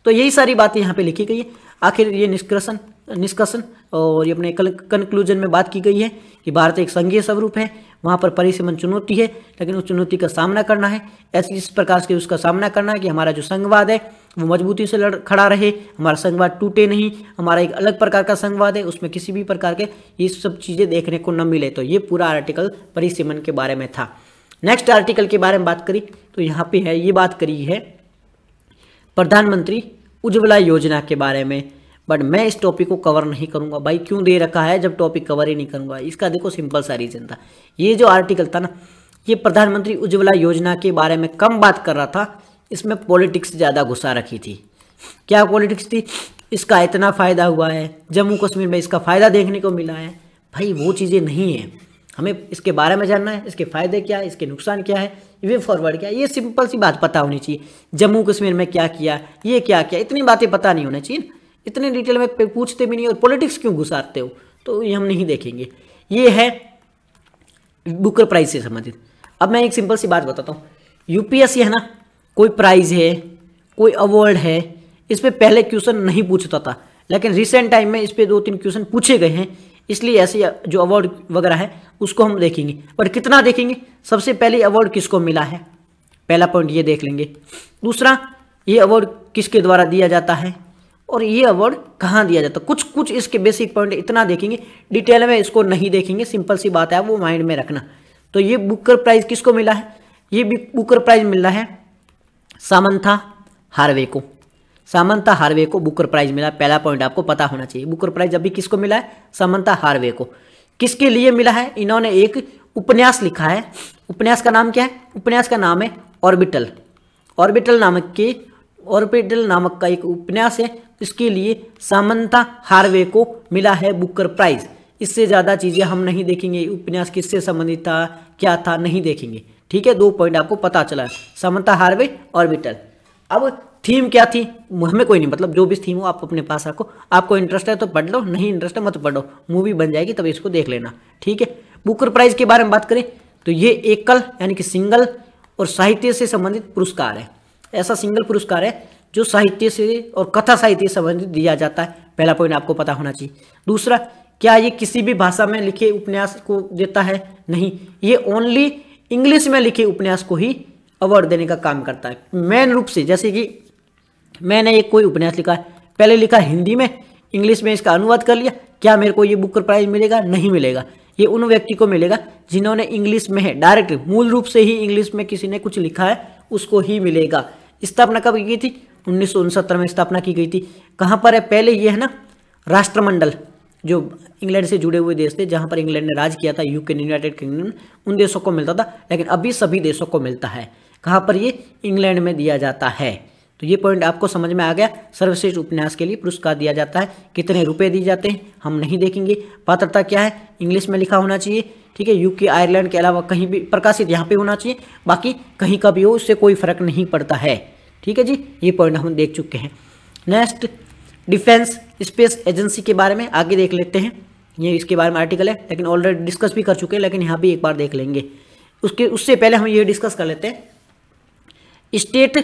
तो यही सारी बातें यहाँ पे लिखी गई है आखिर ये निष्कर्षण निष्कर्षण और ये अपने कंक्लूजन में बात की गई है कि भारत एक संघीय स्वरूप है वहाँ पर परिसीमन चुनौती है लेकिन उस चुनौती का सामना करना है ऐसे इस प्रकार से उसका सामना करना है कि हमारा जो संघवाद है वो मजबूती से लड़ खड़ा रहे हमारा संघवाद टूटे नहीं हमारा एक अलग प्रकार का संघवाद है उसमें किसी भी प्रकार के ये सब चीज़ें देखने को न मिले तो ये पूरा आर्टिकल परिसीमन के बारे में था नेक्स्ट आर्टिकल के बारे में बात करी तो यहाँ पे है ये बात करी है प्रधानमंत्री उज्ज्वला योजना के बारे में बट मैं इस टॉपिक को कवर नहीं करूंगा भाई क्यों दे रखा है जब टॉपिक कवर ही नहीं करूँगा इसका देखो सिंपल सा रीज़न था ये जो आर्टिकल था ना ये प्रधानमंत्री उज्ज्वला योजना के बारे में कम बात कर रहा था इसमें पॉलिटिक्स ज़्यादा घुसा रखी थी क्या पॉलिटिक्स थी इसका इतना फ़ायदा हुआ है जम्मू कश्मीर में इसका फ़ायदा देखने को मिला है भाई वो चीज़ें नहीं हैं हमें इसके बारे में जानना है इसके फ़ायदे क्या है इसके नुकसान क्या है वे फॉरवर्ड क्या है ये सिंपल सी बात पता होनी चाहिए जम्मू कश्मीर में क्या किया ये क्या किया इतनी बातें पता नहीं होनी चाहिए इतने डिटेल में पूछते भी नहीं और पॉलिटिक्स क्यों घुसारते हो तो ये हम नहीं देखेंगे ये है बुकर प्राइज से संबंधित अब मैं एक सिंपल सी बात बताता हूँ यूपीएससी है ना कोई प्राइज है कोई अवार्ड है इस पर पहले क्वेश्चन नहीं पूछता था लेकिन रिसेंट टाइम में इस पर दो तीन क्वेश्चन पूछे गए हैं इसलिए ऐसे जो अवार्ड वगैरह है उसको हम देखेंगे पर कितना देखेंगे सबसे पहले अवार्ड किसको मिला है पहला पॉइंट ये देख लेंगे दूसरा ये अवार्ड किसके द्वारा दिया जाता है और ये अवार्ड कहाँ दिया जाता है कुछ कुछ इसके बेसिक पॉइंट इतना देखेंगे डिटेल में इसको नहीं देखेंगे सिंपल सी बात है वो माइंड में रखना तो ये बुकर प्राइज किसको मिला है ये बुकर प्राइज मिला है सामंथा हार्वे को सामंता हार्वे को बुकर प्राइज मिला पहला पॉइंट आपको पता होना चाहिए बुकर प्राइज अभी किसको मिला है सामंता हार्वे को किसके लिए मिला है इन्होंने एक उपन्यास लिखा है उपन्यास का नाम क्या है उपन्यास का नाम है ऑर्बिटल ऑर्बिटल नामक की ऑर्बिटल नामक का एक उपन्यास है इसके लिए सामंता हार्वे को मिला है बुकर प्राइज इससे ज़्यादा चीज़ें हम नहीं देखेंगे उपन्यास किससे संबंधित था क्या था नहीं देखेंगे ठीक है दो पॉइंट आपको पता चला सामंता हार्वे ऑर्बिटल अब थीम क्या थी हमें कोई नहीं मतलब जो भी थीम हो आप अपने पास रखो आपको इंटरेस्ट है तो पढ़ लो नहीं इंटरेस्ट है मत पढ़ो मूवी बन जाएगी तब इसको देख लेना ठीक है बुकर प्राइज के बारे में बात करें तो ये एकल यानी कि सिंगल और साहित्य से संबंधित पुरस्कार है ऐसा सिंगल पुरस्कार है जो साहित्य से और कथा साहित्य से संबंधित दिया जाता है पहला पॉइंट आपको पता होना चाहिए दूसरा क्या ये किसी भी भाषा में लिखे उपन्यास को देता है नहीं ये ओनली इंग्लिश में लिखे उपन्यास को ही अवार्ड देने का काम करता है मेन रूप से जैसे कि मैंने एक कोई उपन्यास लिखा है पहले लिखा हिंदी में इंग्लिश में इसका अनुवाद कर लिया क्या मेरे को ये बुक प्राइज मिलेगा नहीं मिलेगा ये उन व्यक्ति को मिलेगा जिन्होंने इंग्लिश में है डायरेक्ट मूल रूप से ही इंग्लिश में किसी ने कुछ लिखा है उसको ही मिलेगा स्थापना कब की थी उन्नीस में स्थापना की गई थी कहाँ पर है पहले ये है ना राष्ट्रमंडल जो इंग्लैंड से जुड़े हुए देश थे जहाँ पर इंग्लैंड ने राज किया था यूके यूनाइटेड किंगडम उन देशों को मिलता था लेकिन अभी सभी देशों को मिलता है कहाँ पर ये इंग्लैंड में दिया जाता है तो ये पॉइंट आपको समझ में आ गया सर्वश्रेष्ठ उपन्यास के लिए पुरस्कार दिया जाता है कितने रुपए दिए जाते हैं हम नहीं देखेंगे पात्रता क्या है इंग्लिश में लिखा होना चाहिए ठीक है यूके आयरलैंड के अलावा कहीं भी प्रकाशित यहाँ पे होना चाहिए बाकी कहीं का भी हो उससे कोई फर्क नहीं पड़ता है ठीक है जी ये पॉइंट हम देख चुके हैं नेक्स्ट डिफेंस स्पेस एजेंसी के बारे में आगे देख लेते हैं ये इसके बारे में आर्टिकल है लेकिन ऑलरेडी डिस्कस भी कर चुके हैं लेकिन यहाँ भी एक बार देख लेंगे उसके उससे पहले हम ये डिस्कस कर लेते हैं state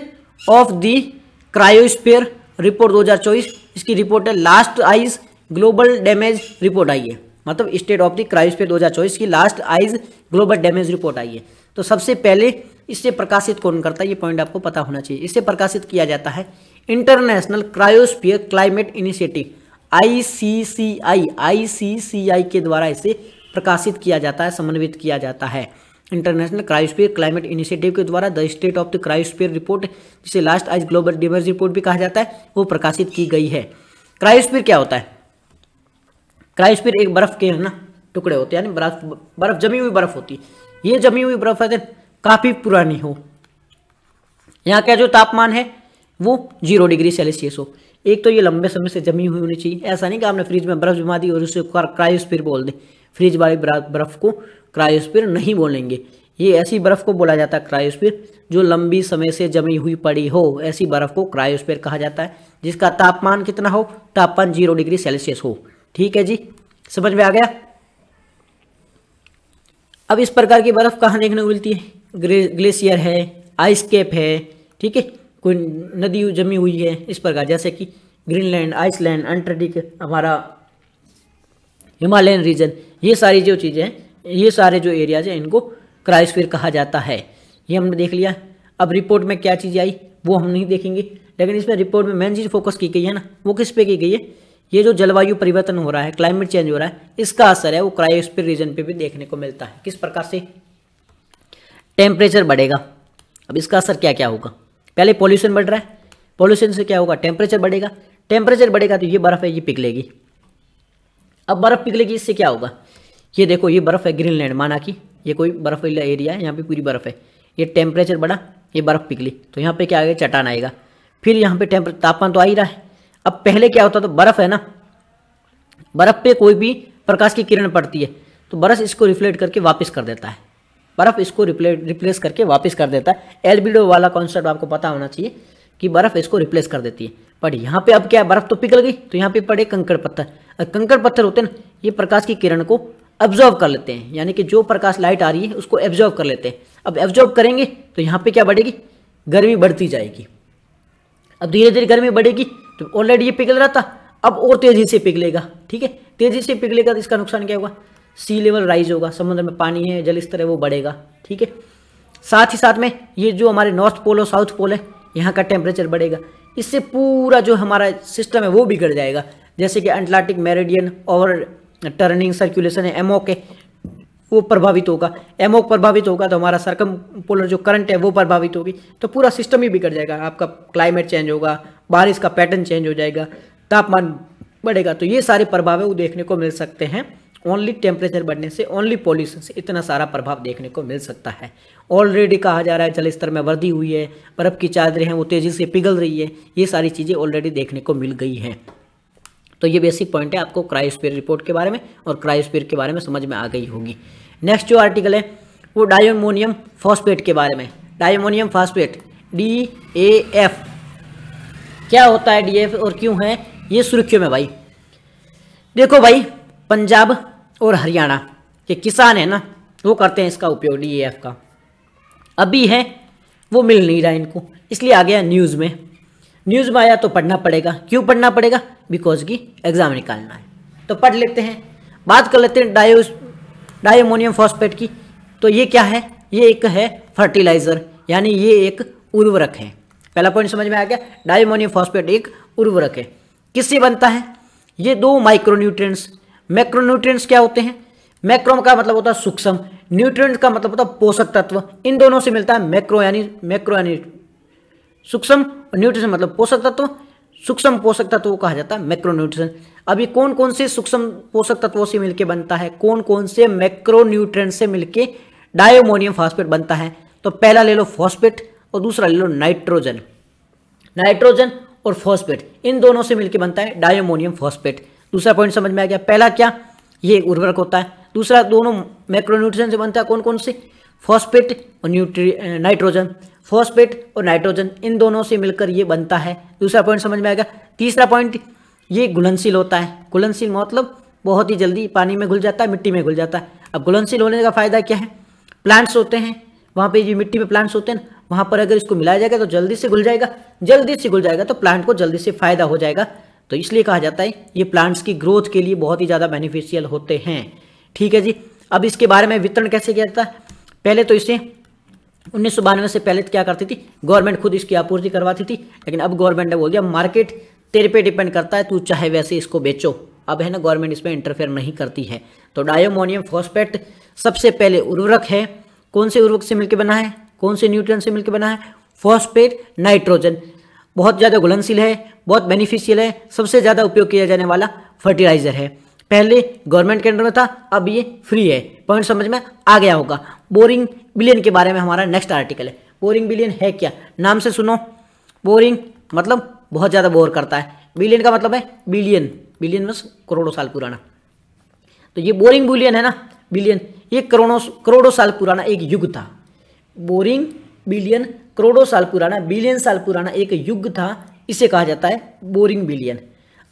of the cryosphere report 2024 इसकी रिपोर्ट है last ice global damage report आई है मतलब स्टेट ऑफ द क्रायोस्पेयर पे 2024 की last ice global damage report आई है तो सबसे पहले इससे प्रकाशित कौन करता है ये पॉइंट आपको पता होना चाहिए इसे प्रकाशित किया जाता है international cryosphere climate initiative ICCI ICCI के द्वारा इसे प्रकाशित किया जाता है समन्वित किया जाता है इंटरनेशनल क्रायोस्फीयर क्लाइमेट इनिशिएटिव के द्वारा the state of the cryosphere report जिसे last ice global diverse report भी कहा जाता है वो प्रकाशित की गई है क्रायोस्फीयर क्या होता है क्रायोस्फीयर एक बर्फ के है ना टुकड़े होते हैं यानी बर्फ बर्फ जमी हुई बर्फ होती है ये जमी हुई बर्फ है काफ़ी पुरानी हो यहाँ का जो तापमान है वो जीरो डिग्री सेल्सियस हो एक तो ये लंबे समय से जमी हुई होनी चाहिए ऐसा नहीं कि आपने फ्रिज में बर्फ़ जमा दी और उसे क्रायोस्फीयर बोल दें फ्रिज वाली बर्फ़ को क्रायोस्फीयर नहीं बोलेंगे ये ऐसी बर्फ़ को बोला जाता है क्रायोस्फीयर जो लंबी समय से जमी हुई पड़ी हो ऐसी बर्फ़ को क्रायोस्फीयर कहा जाता है जिसका तापमान कितना हो तापमान जीरो डिग्री सेल्सियस हो ठीक है जी समझ में आ गया अब इस प्रकार की बर्फ़ कहाँ देखने को मिलती है ग्लेशियर है आइसकेप है ठीक है कोई नदी जमी हुई है इस प्रकार जैसे कि ग्रीनलैंड आइसलैंड अंटार्कटिक हमारा हिमालयन रीजन ये सारी जो चीज़ें हैं ये सारे जो एरियाज हैं इनको क्राइस्फीयर कहा जाता है ये हमने देख लिया अब रिपोर्ट में क्या चीज़ आई वो हम नहीं देखेंगे लेकिन इसमें रिपोर्ट में मेन चीज़ फोकस की गई है ना वो किस पे की गई है ये जो जलवायु परिवर्तन हो रहा है क्लाइमेट चेंज हो रहा है इसका असर है वो क्रायोस्फीयर रीजन पे भी देखने को मिलता है किस प्रकार से टेम्परेचर बढ़ेगा अब इसका असर क्या क्या होगा पहले पॉल्यूशन बढ़ रहा है पॉल्यूशन से क्या होगा टेम्परेचर बढ़ेगा टेम्परेचर बढ़ेगा तो ये बर्फ़ है ये पिघलेगी अब बर्फ़ पिघलेगी इससे क्या होगा ये देखो ये बर्फ़ है ग्रीनलैंड माना कि ये कोई बर्फ़ वाला एरिया है यहाँ पे पूरी बर्फ़ है ये टेम्परेचर बढ़ा ये बर्फ़ पिघली तो यहाँ पे क्या आएगा चट्टान आएगा फिर यहाँ पे टेम्परेचर तापमान तो आ ही रहा है अब पहले क्या होता तो बर्फ़ है ना बर्फ़ पे कोई भी प्रकाश की किरण पड़ती है तो बर्फ़ इसको रिफ्लेक्ट करके वापस कर देता है बर्फ़ इसको रिप्ले रिप्लेस करके वापस कर देता है एलबीडो वाला कॉन्सेप्ट आपको पता होना चाहिए कि बर्फ़ इसको रिप्लेस कर देती है बट यहाँ पे अब क्या है बर्फ़ तो पिघल गई तो यहाँ पे पड़े कंकड़ पत्थर और कंकड़ पत्थर होते हैं ना ये प्रकाश की किरण को एब्जॉर्व कर लेते हैं यानी कि जो प्रकाश लाइट आ रही है उसको एब्जॉर्व कर लेते हैं अब एब्जॉर्व करेंगे तो यहाँ पे क्या बढ़ेगी गर्मी बढ़ती जाएगी अब धीरे धीरे गर्मी बढ़ेगी तो ऑलरेडी ये पिघल रहा था अब और तेज़ी से पिघलेगा ठीक है तेज़ी से पिघलेगा तो इसका नुकसान क्या होगा सी लेवल राइज होगा समुद्र में पानी है जल स्तर है वो बढ़ेगा ठीक है साथ ही साथ में ये जो हमारे नॉर्थ पोल और साउथ पोल है यहाँ का टेम्परेचर बढ़ेगा इससे पूरा जो हमारा सिस्टम है वो बिगड़ जाएगा जैसे कि अटलांटिक मेरेडियन और टर्निंग सर्कुलेशन है एमओ के वो प्रभावित होगा एमोक प्रभावित होगा तो हमारा सरकम पोलर जो करंट है वो प्रभावित होगी तो पूरा सिस्टम ही बिगड़ जाएगा आपका क्लाइमेट चेंज होगा बारिश का पैटर्न चेंज हो जाएगा तापमान बढ़ेगा तो ये सारे प्रभाव है वो देखने को मिल सकते हैं ओनली टेम्परेचर बढ़ने से ओनली पॉल्यूशन से इतना सारा प्रभाव देखने को मिल सकता है ऑलरेडी कहा जा रहा है जल स्तर में वृद्धि हुई है बर्फ़ की चादरें हैं वो तेज़ी से पिघल रही है ये सारी चीज़ें ऑलरेडी देखने को मिल गई हैं तो ये बेसिक पॉइंट है आपको क्राइस्पियर रिपोर्ट के बारे में और क्राइस्पियर के बारे में समझ में आ गई होगी नेक्स्ट जो आर्टिकल है वो डायमोनियम फॉस्फेट के बारे में diammonium phosphate D A F क्या होता है डी एफ और क्यों है ये सुर्खियों में भाई देखो भाई पंजाब और हरियाणा के किसान है ना वो करते हैं इसका उपयोग डी का अभी है वो मिल नहीं रहा इनको इसलिए आ गया न्यूज़ में न्यूज़ में आया तो पढ़ना पड़ेगा क्यों पढ़ना पड़ेगा बिकॉज की एग्ज़ाम निकालना है तो पढ़ लेते हैं बात कर लेते हैं डायो डायोमोनियम फॉस्फेट की तो ये क्या है ये एक है फर्टिलाइज़र यानी ये एक उर्वरक है पहला पॉइंट समझ में आ गया डायोमोनियम फॉस्फेट एक उर्वरक है किससे बनता है ये दो माइक्रोन्यूट्रिएंट्स मैक्रोन्यूट्रिएंट्स क्या होते हैं मैक्रोम का मतलब होता है सूक्ष्म न्यूट्रिएंट्स का मतलब होता है पोषक तत्व इन दोनों से मिलता है मैक्रो यानी मैक्रो यानी सूक्ष्म न्यूट्रिशन मतलब पोषक तत्व सूक्ष्म पोषक तत्व को कहा जाता है मैक्रोन्यूट्रिशन अभी कौन कौन से सूक्ष्म पोषक तत्वों से मिलकर बनता है कौन कौन से मैक्रोन्यूट्रिएंट से मिलकर डायोमोनियम फॉस्फेट बनता है तो पहला ले लो फॉस्फेट और दूसरा ले लो नाइट्रोजन नाइट्रोजन और फॉस्फेट इन दोनों से मिलकर बनता है डायोमोनियम फॉस्फेट दूसरा पॉइंट समझ में आ गया पहला क्या ये उर्वरक होता है दूसरा दोनों मैक्रोन्यूट्रिशन से बनता है कौन कौन से फॉस्पेट और न्यूट्री नाइट्रोजन फॉस्पेट और नाइट्रोजन इन दोनों से मिलकर ये बनता है दूसरा पॉइंट समझ में आएगा तीसरा पॉइंट ये घुलनशील होता है घुलनशील मतलब बहुत ही जल्दी पानी में घुल जाता है मिट्टी में घुल जाता है अब घुलनशील होने का फ़ायदा क्या है प्लांट्स होते हैं वहाँ पर जो मिट्टी में प्लांट्स होते हैं वहाँ पर अगर इसको मिलाया जाएगा तो जल्दी से घुल जाएगा जल्दी से घुल जाएगा तो प्लांट को जल्दी से फायदा हो जाएगा तो इसलिए कहा जाता है ये प्लांट्स की ग्रोथ के लिए बहुत ही ज़्यादा बेनिफिशियल होते हैं ठीक है जी अब इसके बारे में वितरण कैसे किया जाता है पहले तो इसे उन्नीस से पहले क्या करती थी गवर्नमेंट खुद इसकी आपूर्ति करवाती थी लेकिन अब गवर्नमेंट ने बोल दिया मार्केट तेरे पे डिपेंड करता है तू चाहे वैसे इसको बेचो अब है ना गवर्नमेंट इसमें इंटरफेयर नहीं करती है तो डायोमोनियम फॉस्पेट सबसे पहले उर्वरक है कौन से उर्वरक से मिलकर बना है कौन से न्यूट्रिय से मिलकर बना है फॉस्पेट नाइट्रोजन बहुत ज़्यादा घुलनशील है बहुत बेनिफिशियल है सबसे ज़्यादा उपयोग किया जाने वाला फर्टिलाइज़र है पहले गवर्नमेंट के अंडर में था अब ये फ्री है पॉइंट समझ में आ गया होगा बोरिंग बिलियन के बारे में हमारा नेक्स्ट आर्टिकल है बोरिंग बिलियन है क्या नाम से सुनो बोरिंग मतलब बहुत ज़्यादा बोर करता है बिलियन का मतलब है बिलियन बिलियन बस करोड़ों साल पुराना तो ये बोरिंग बिलियन है ना बिलियन ये करोड़ों करोड़ों साल पुराना एक युग था बोरिंग बिलियन करोड़ों साल पुराना बिलियन साल पुराना एक युग था इसे कहा जाता है बोरिंग बिलियन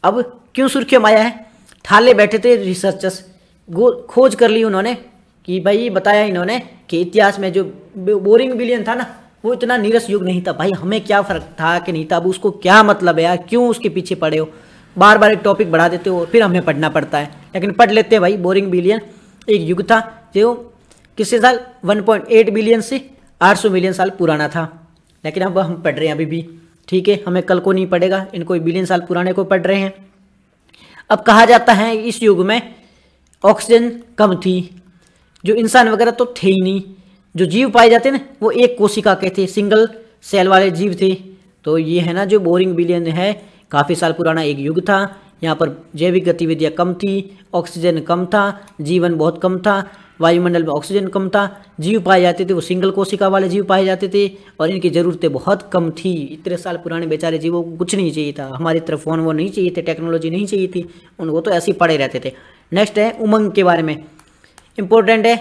अब क्यों सुर्खियों में आया है ठाले बैठे थे रिसर्चर्स खोज कर ली उन्होंने कि भाई बताया इन्होंने कि इतिहास में जो बोरिंग बिलियन था ना वो इतना नीरस युग नहीं था भाई हमें क्या फ़र्क था कि नहीं था अब उसको क्या मतलब है यार क्यों उसके पीछे पड़े हो बार बार एक टॉपिक बढ़ा देते हो और फिर हमें पढ़ना पड़ता है लेकिन पढ़ लेते हैं भाई बोरिंग बिलियन एक युग था जो किससे साल 1.8 बिलियन से 800 मिलियन साल पुराना था लेकिन अब हम पढ़ रहे हैं अभी भी ठीक है हमें कल को नहीं पड़ेगा इनको बिलियन साल पुराने को पढ़ रहे हैं अब कहा जाता है इस युग में ऑक्सीजन कम थी जो इंसान वगैरह तो थे ही नहीं जो जीव पाए जाते ना वो एक कोशिका के थे सिंगल सेल वाले जीव थे तो ये है ना जो बोरिंग बिलियन है काफ़ी साल पुराना एक युग था यहाँ पर जैविक गतिविधियाँ कम थी ऑक्सीजन कम था जीवन बहुत कम था वायुमंडल में ऑक्सीजन कम था जीव पाए जाते थे वो सिंगल कोशिका वाले जीव पाए जाते थे और इनकी ज़रूरतें बहुत कम थी इतने साल पुराने बेचारे जीवों को कुछ नहीं चाहिए था हमारी तरफ फोन वो नहीं चाहिए थे टेक्नोलॉजी नहीं चाहिए थी उनको तो ऐसे ही पड़े रहते थे नेक्स्ट है उमंग के बारे में इंपॉर्टेंट है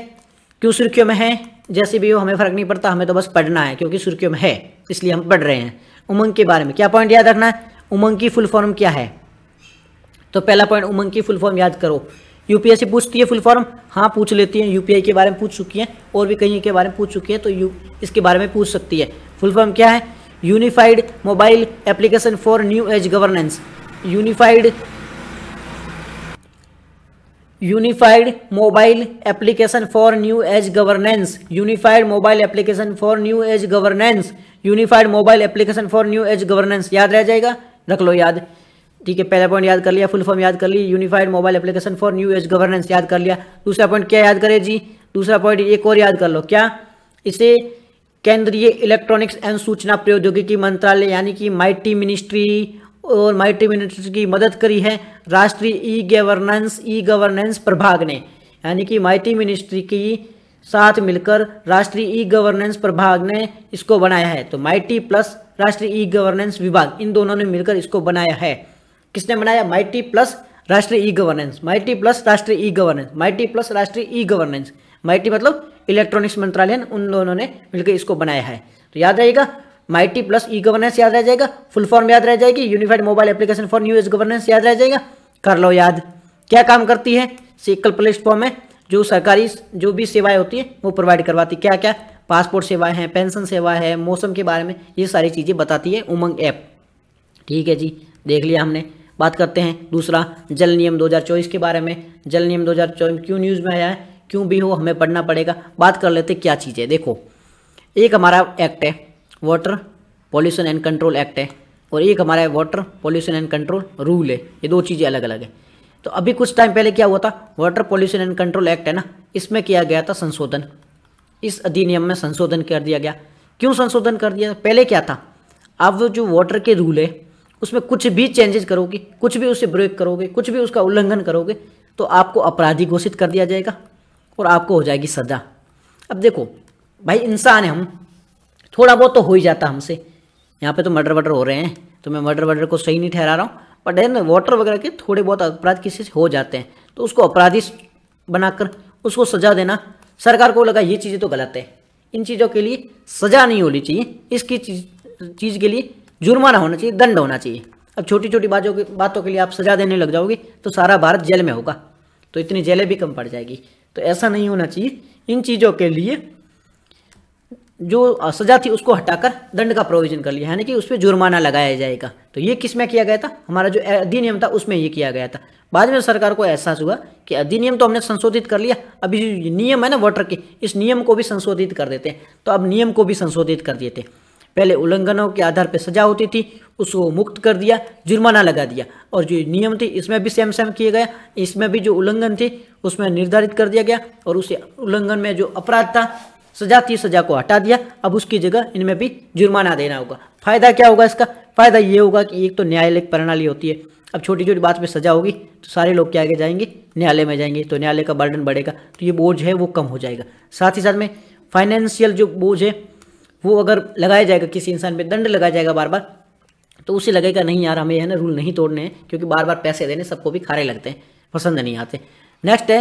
क्यों सुर्खियों में है जैसे भी हो हमें फ़र्क नहीं पड़ता हमें तो बस पढ़ना है क्योंकि सुर्खियों में है इसलिए हम पढ़ रहे हैं उमंग के बारे में क्या पॉइंट याद रखना है उमंग की फुल फॉर्म क्या है तो पहला पॉइंट उमंग की फुल फॉर्म याद करो यूपीएससी पूछती है फुल फॉर्म हाँ पूछ लेती है यूपीआई के बारे में पूछ चुकी है और भी कहीं के बारे में पूछ चुकी है तो यू इसके बारे में पूछ सकती है फुल फॉर्म क्या है unified mobile application for new age governance unified unified mobile application for new age governance unified mobile application for new age governance unified mobile application for new age governance याद रह जाएगा रख लो याद ठीक है पहला पॉइंट याद कर लिया फुल फॉर्म याद कर ली unified mobile application for new age governance याद कर लिया दूसरा पॉइंट क्या याद करें जी दूसरा पॉइंट एक और याद कर लो क्या इसे केंद्रीय इलेक्ट्रॉनिक्स एंड सूचना प्रौद्योगिकी मंत्रालय यानी कि माइटी मिनिस्ट्री और माइटी मिनिस्ट्री की मदद करी है राष्ट्रीय ई गवर्नेंस ई गवर्नेंस प्रभाग ने यानी कि माइटी मिनिस्ट्री की साथ मिलकर राष्ट्रीय ई गवर्नेंस प्रभाग ने इसको बनाया है तो माइटी प्लस राष्ट्रीय ई गवर्नेंस विभाग इन दोनों ने मिलकर इसको बनाया है किसने बनाया माइटी प्लस राष्ट्रीय ई गवर्नेंस माइटी प्लस राष्ट्रीय ई गवर्नेंस माइटी प्लस राष्ट्रीय ई गवर्नेंस माइटी मतलब इलेक्ट्रॉनिक्स मंत्रालय उन दोनों ने मिलकर इसको बनाया है तो याद रहेगा माइटी प्लस ई गवर्नेंस याद रह जाएगा फुल फॉर्म याद रह जाएगी unified mobile application for new age governance याद रह जाएगा कर लो याद क्या काम करती है सिकल प्लेटफॉर्म है जो सरकारी जो भी सेवाएं होती है वो प्रोवाइड करवाती क्या क्या पासपोर्ट सेवाएं हैं पेंशन सेवा है मौसम के बारे में ये सारी चीज़ें बताती है उमंग ऐप ठीक है जी देख लिया हमने बात करते हैं दूसरा जल नियम 2024 के बारे में जल नियम 2024 क्यों न्यूज़ में आया है क्यों भी हो हमें पढ़ना पड़ेगा बात कर लेते क्या चीज़ है देखो एक हमारा एक्ट है water pollution and control act है और एक हमारा water pollution and control rule है ये दो चीज़ें अलग अलग है तो अभी कुछ टाइम पहले क्या हुआ था water pollution and control act है ना इसमें किया गया था संशोधन इस अधिनियम में संशोधन कर दिया गया क्यों संशोधन कर दिया पहले क्या था अब जो वाटर के रूल है उसमें कुछ भी चेंजेस करोगे कुछ भी उसे ब्रेक करोगे कुछ भी उसका उल्लंघन करोगे तो आपको अपराधी घोषित कर दिया जाएगा और आपको हो जाएगी सज़ा अब देखो भाई इंसान है हम थोड़ा बहुत तो हो ही जाता हमसे यहाँ पे तो मर्डर वर्डर हो रहे हैं तो मैं मर्डर वर्डर को सही नहीं ठहरा रहा हूँ बट है ना वाटर वगैरह के थोड़े बहुत अपराध किसी से हो जाते हैं तो उसको अपराधी बनाकर उसको सजा देना सरकार को लगा ये चीज़ें तो गलत है इन चीज़ों के लिए सजा नहीं होनी चाहिए इसकी चीज़ चीज़ के लिए जुर्माना होना चाहिए दंड होना चाहिए अब छोटी छोटी बातों के बातों के लिए आप सजा देने लग जाओगे तो सारा भारत जेल में होगा तो इतनी जेलें भी कम पड़ जाएगी तो ऐसा नहीं होना चाहिए इन चीज़ों के लिए जो सजा थी उसको हटाकर दंड का प्रोविजन कर लिया यानी कि उस पर जुर्माना लगाया जाएगा तो ये किस में किया गया था हमारा जो अधिनियम था उसमें ये किया गया था बाद में सरकार को एहसास हुआ कि अधिनियम तो हमने संशोधित कर लिया अभी नियम है ना वोटर के इस नियम को भी संशोधित कर देते हैं तो अब नियम को भी संशोधित कर देते हैं पहले उल्लंघनों के आधार पर सजा होती थी उसको मुक्त कर दिया जुर्माना लगा दिया और जो नियम थे इसमें भी सेम सेम किए गया इसमें भी जो उल्लंघन थे उसमें निर्धारित कर दिया गया और उसे उल्लंघन में जो अपराध था सजा थी सजा को हटा दिया अब उसकी जगह इनमें भी जुर्माना देना होगा फायदा क्या होगा इसका फायदा ये होगा कि एक तो न्यायालयिक प्रणाली होती है अब छोटी छोटी बात पर सजा होगी तो सारे लोग क्या आगे जाएंगे न्यायालय में जाएंगे तो न्यायालय का बर्डन बढ़ेगा तो ये बोझ है वो कम हो जाएगा साथ ही साथ में फाइनेंशियल जो बोझ है वो अगर लगाया जाएगा किसी इंसान पर दंड लगाया जाएगा बार बार तो उसे लगेगा नहीं यार हमें है ना रूल नहीं तोड़ने हैं क्योंकि बार बार पैसे देने सबको भी खारे लगते हैं पसंद नहीं आते नेक्स्ट है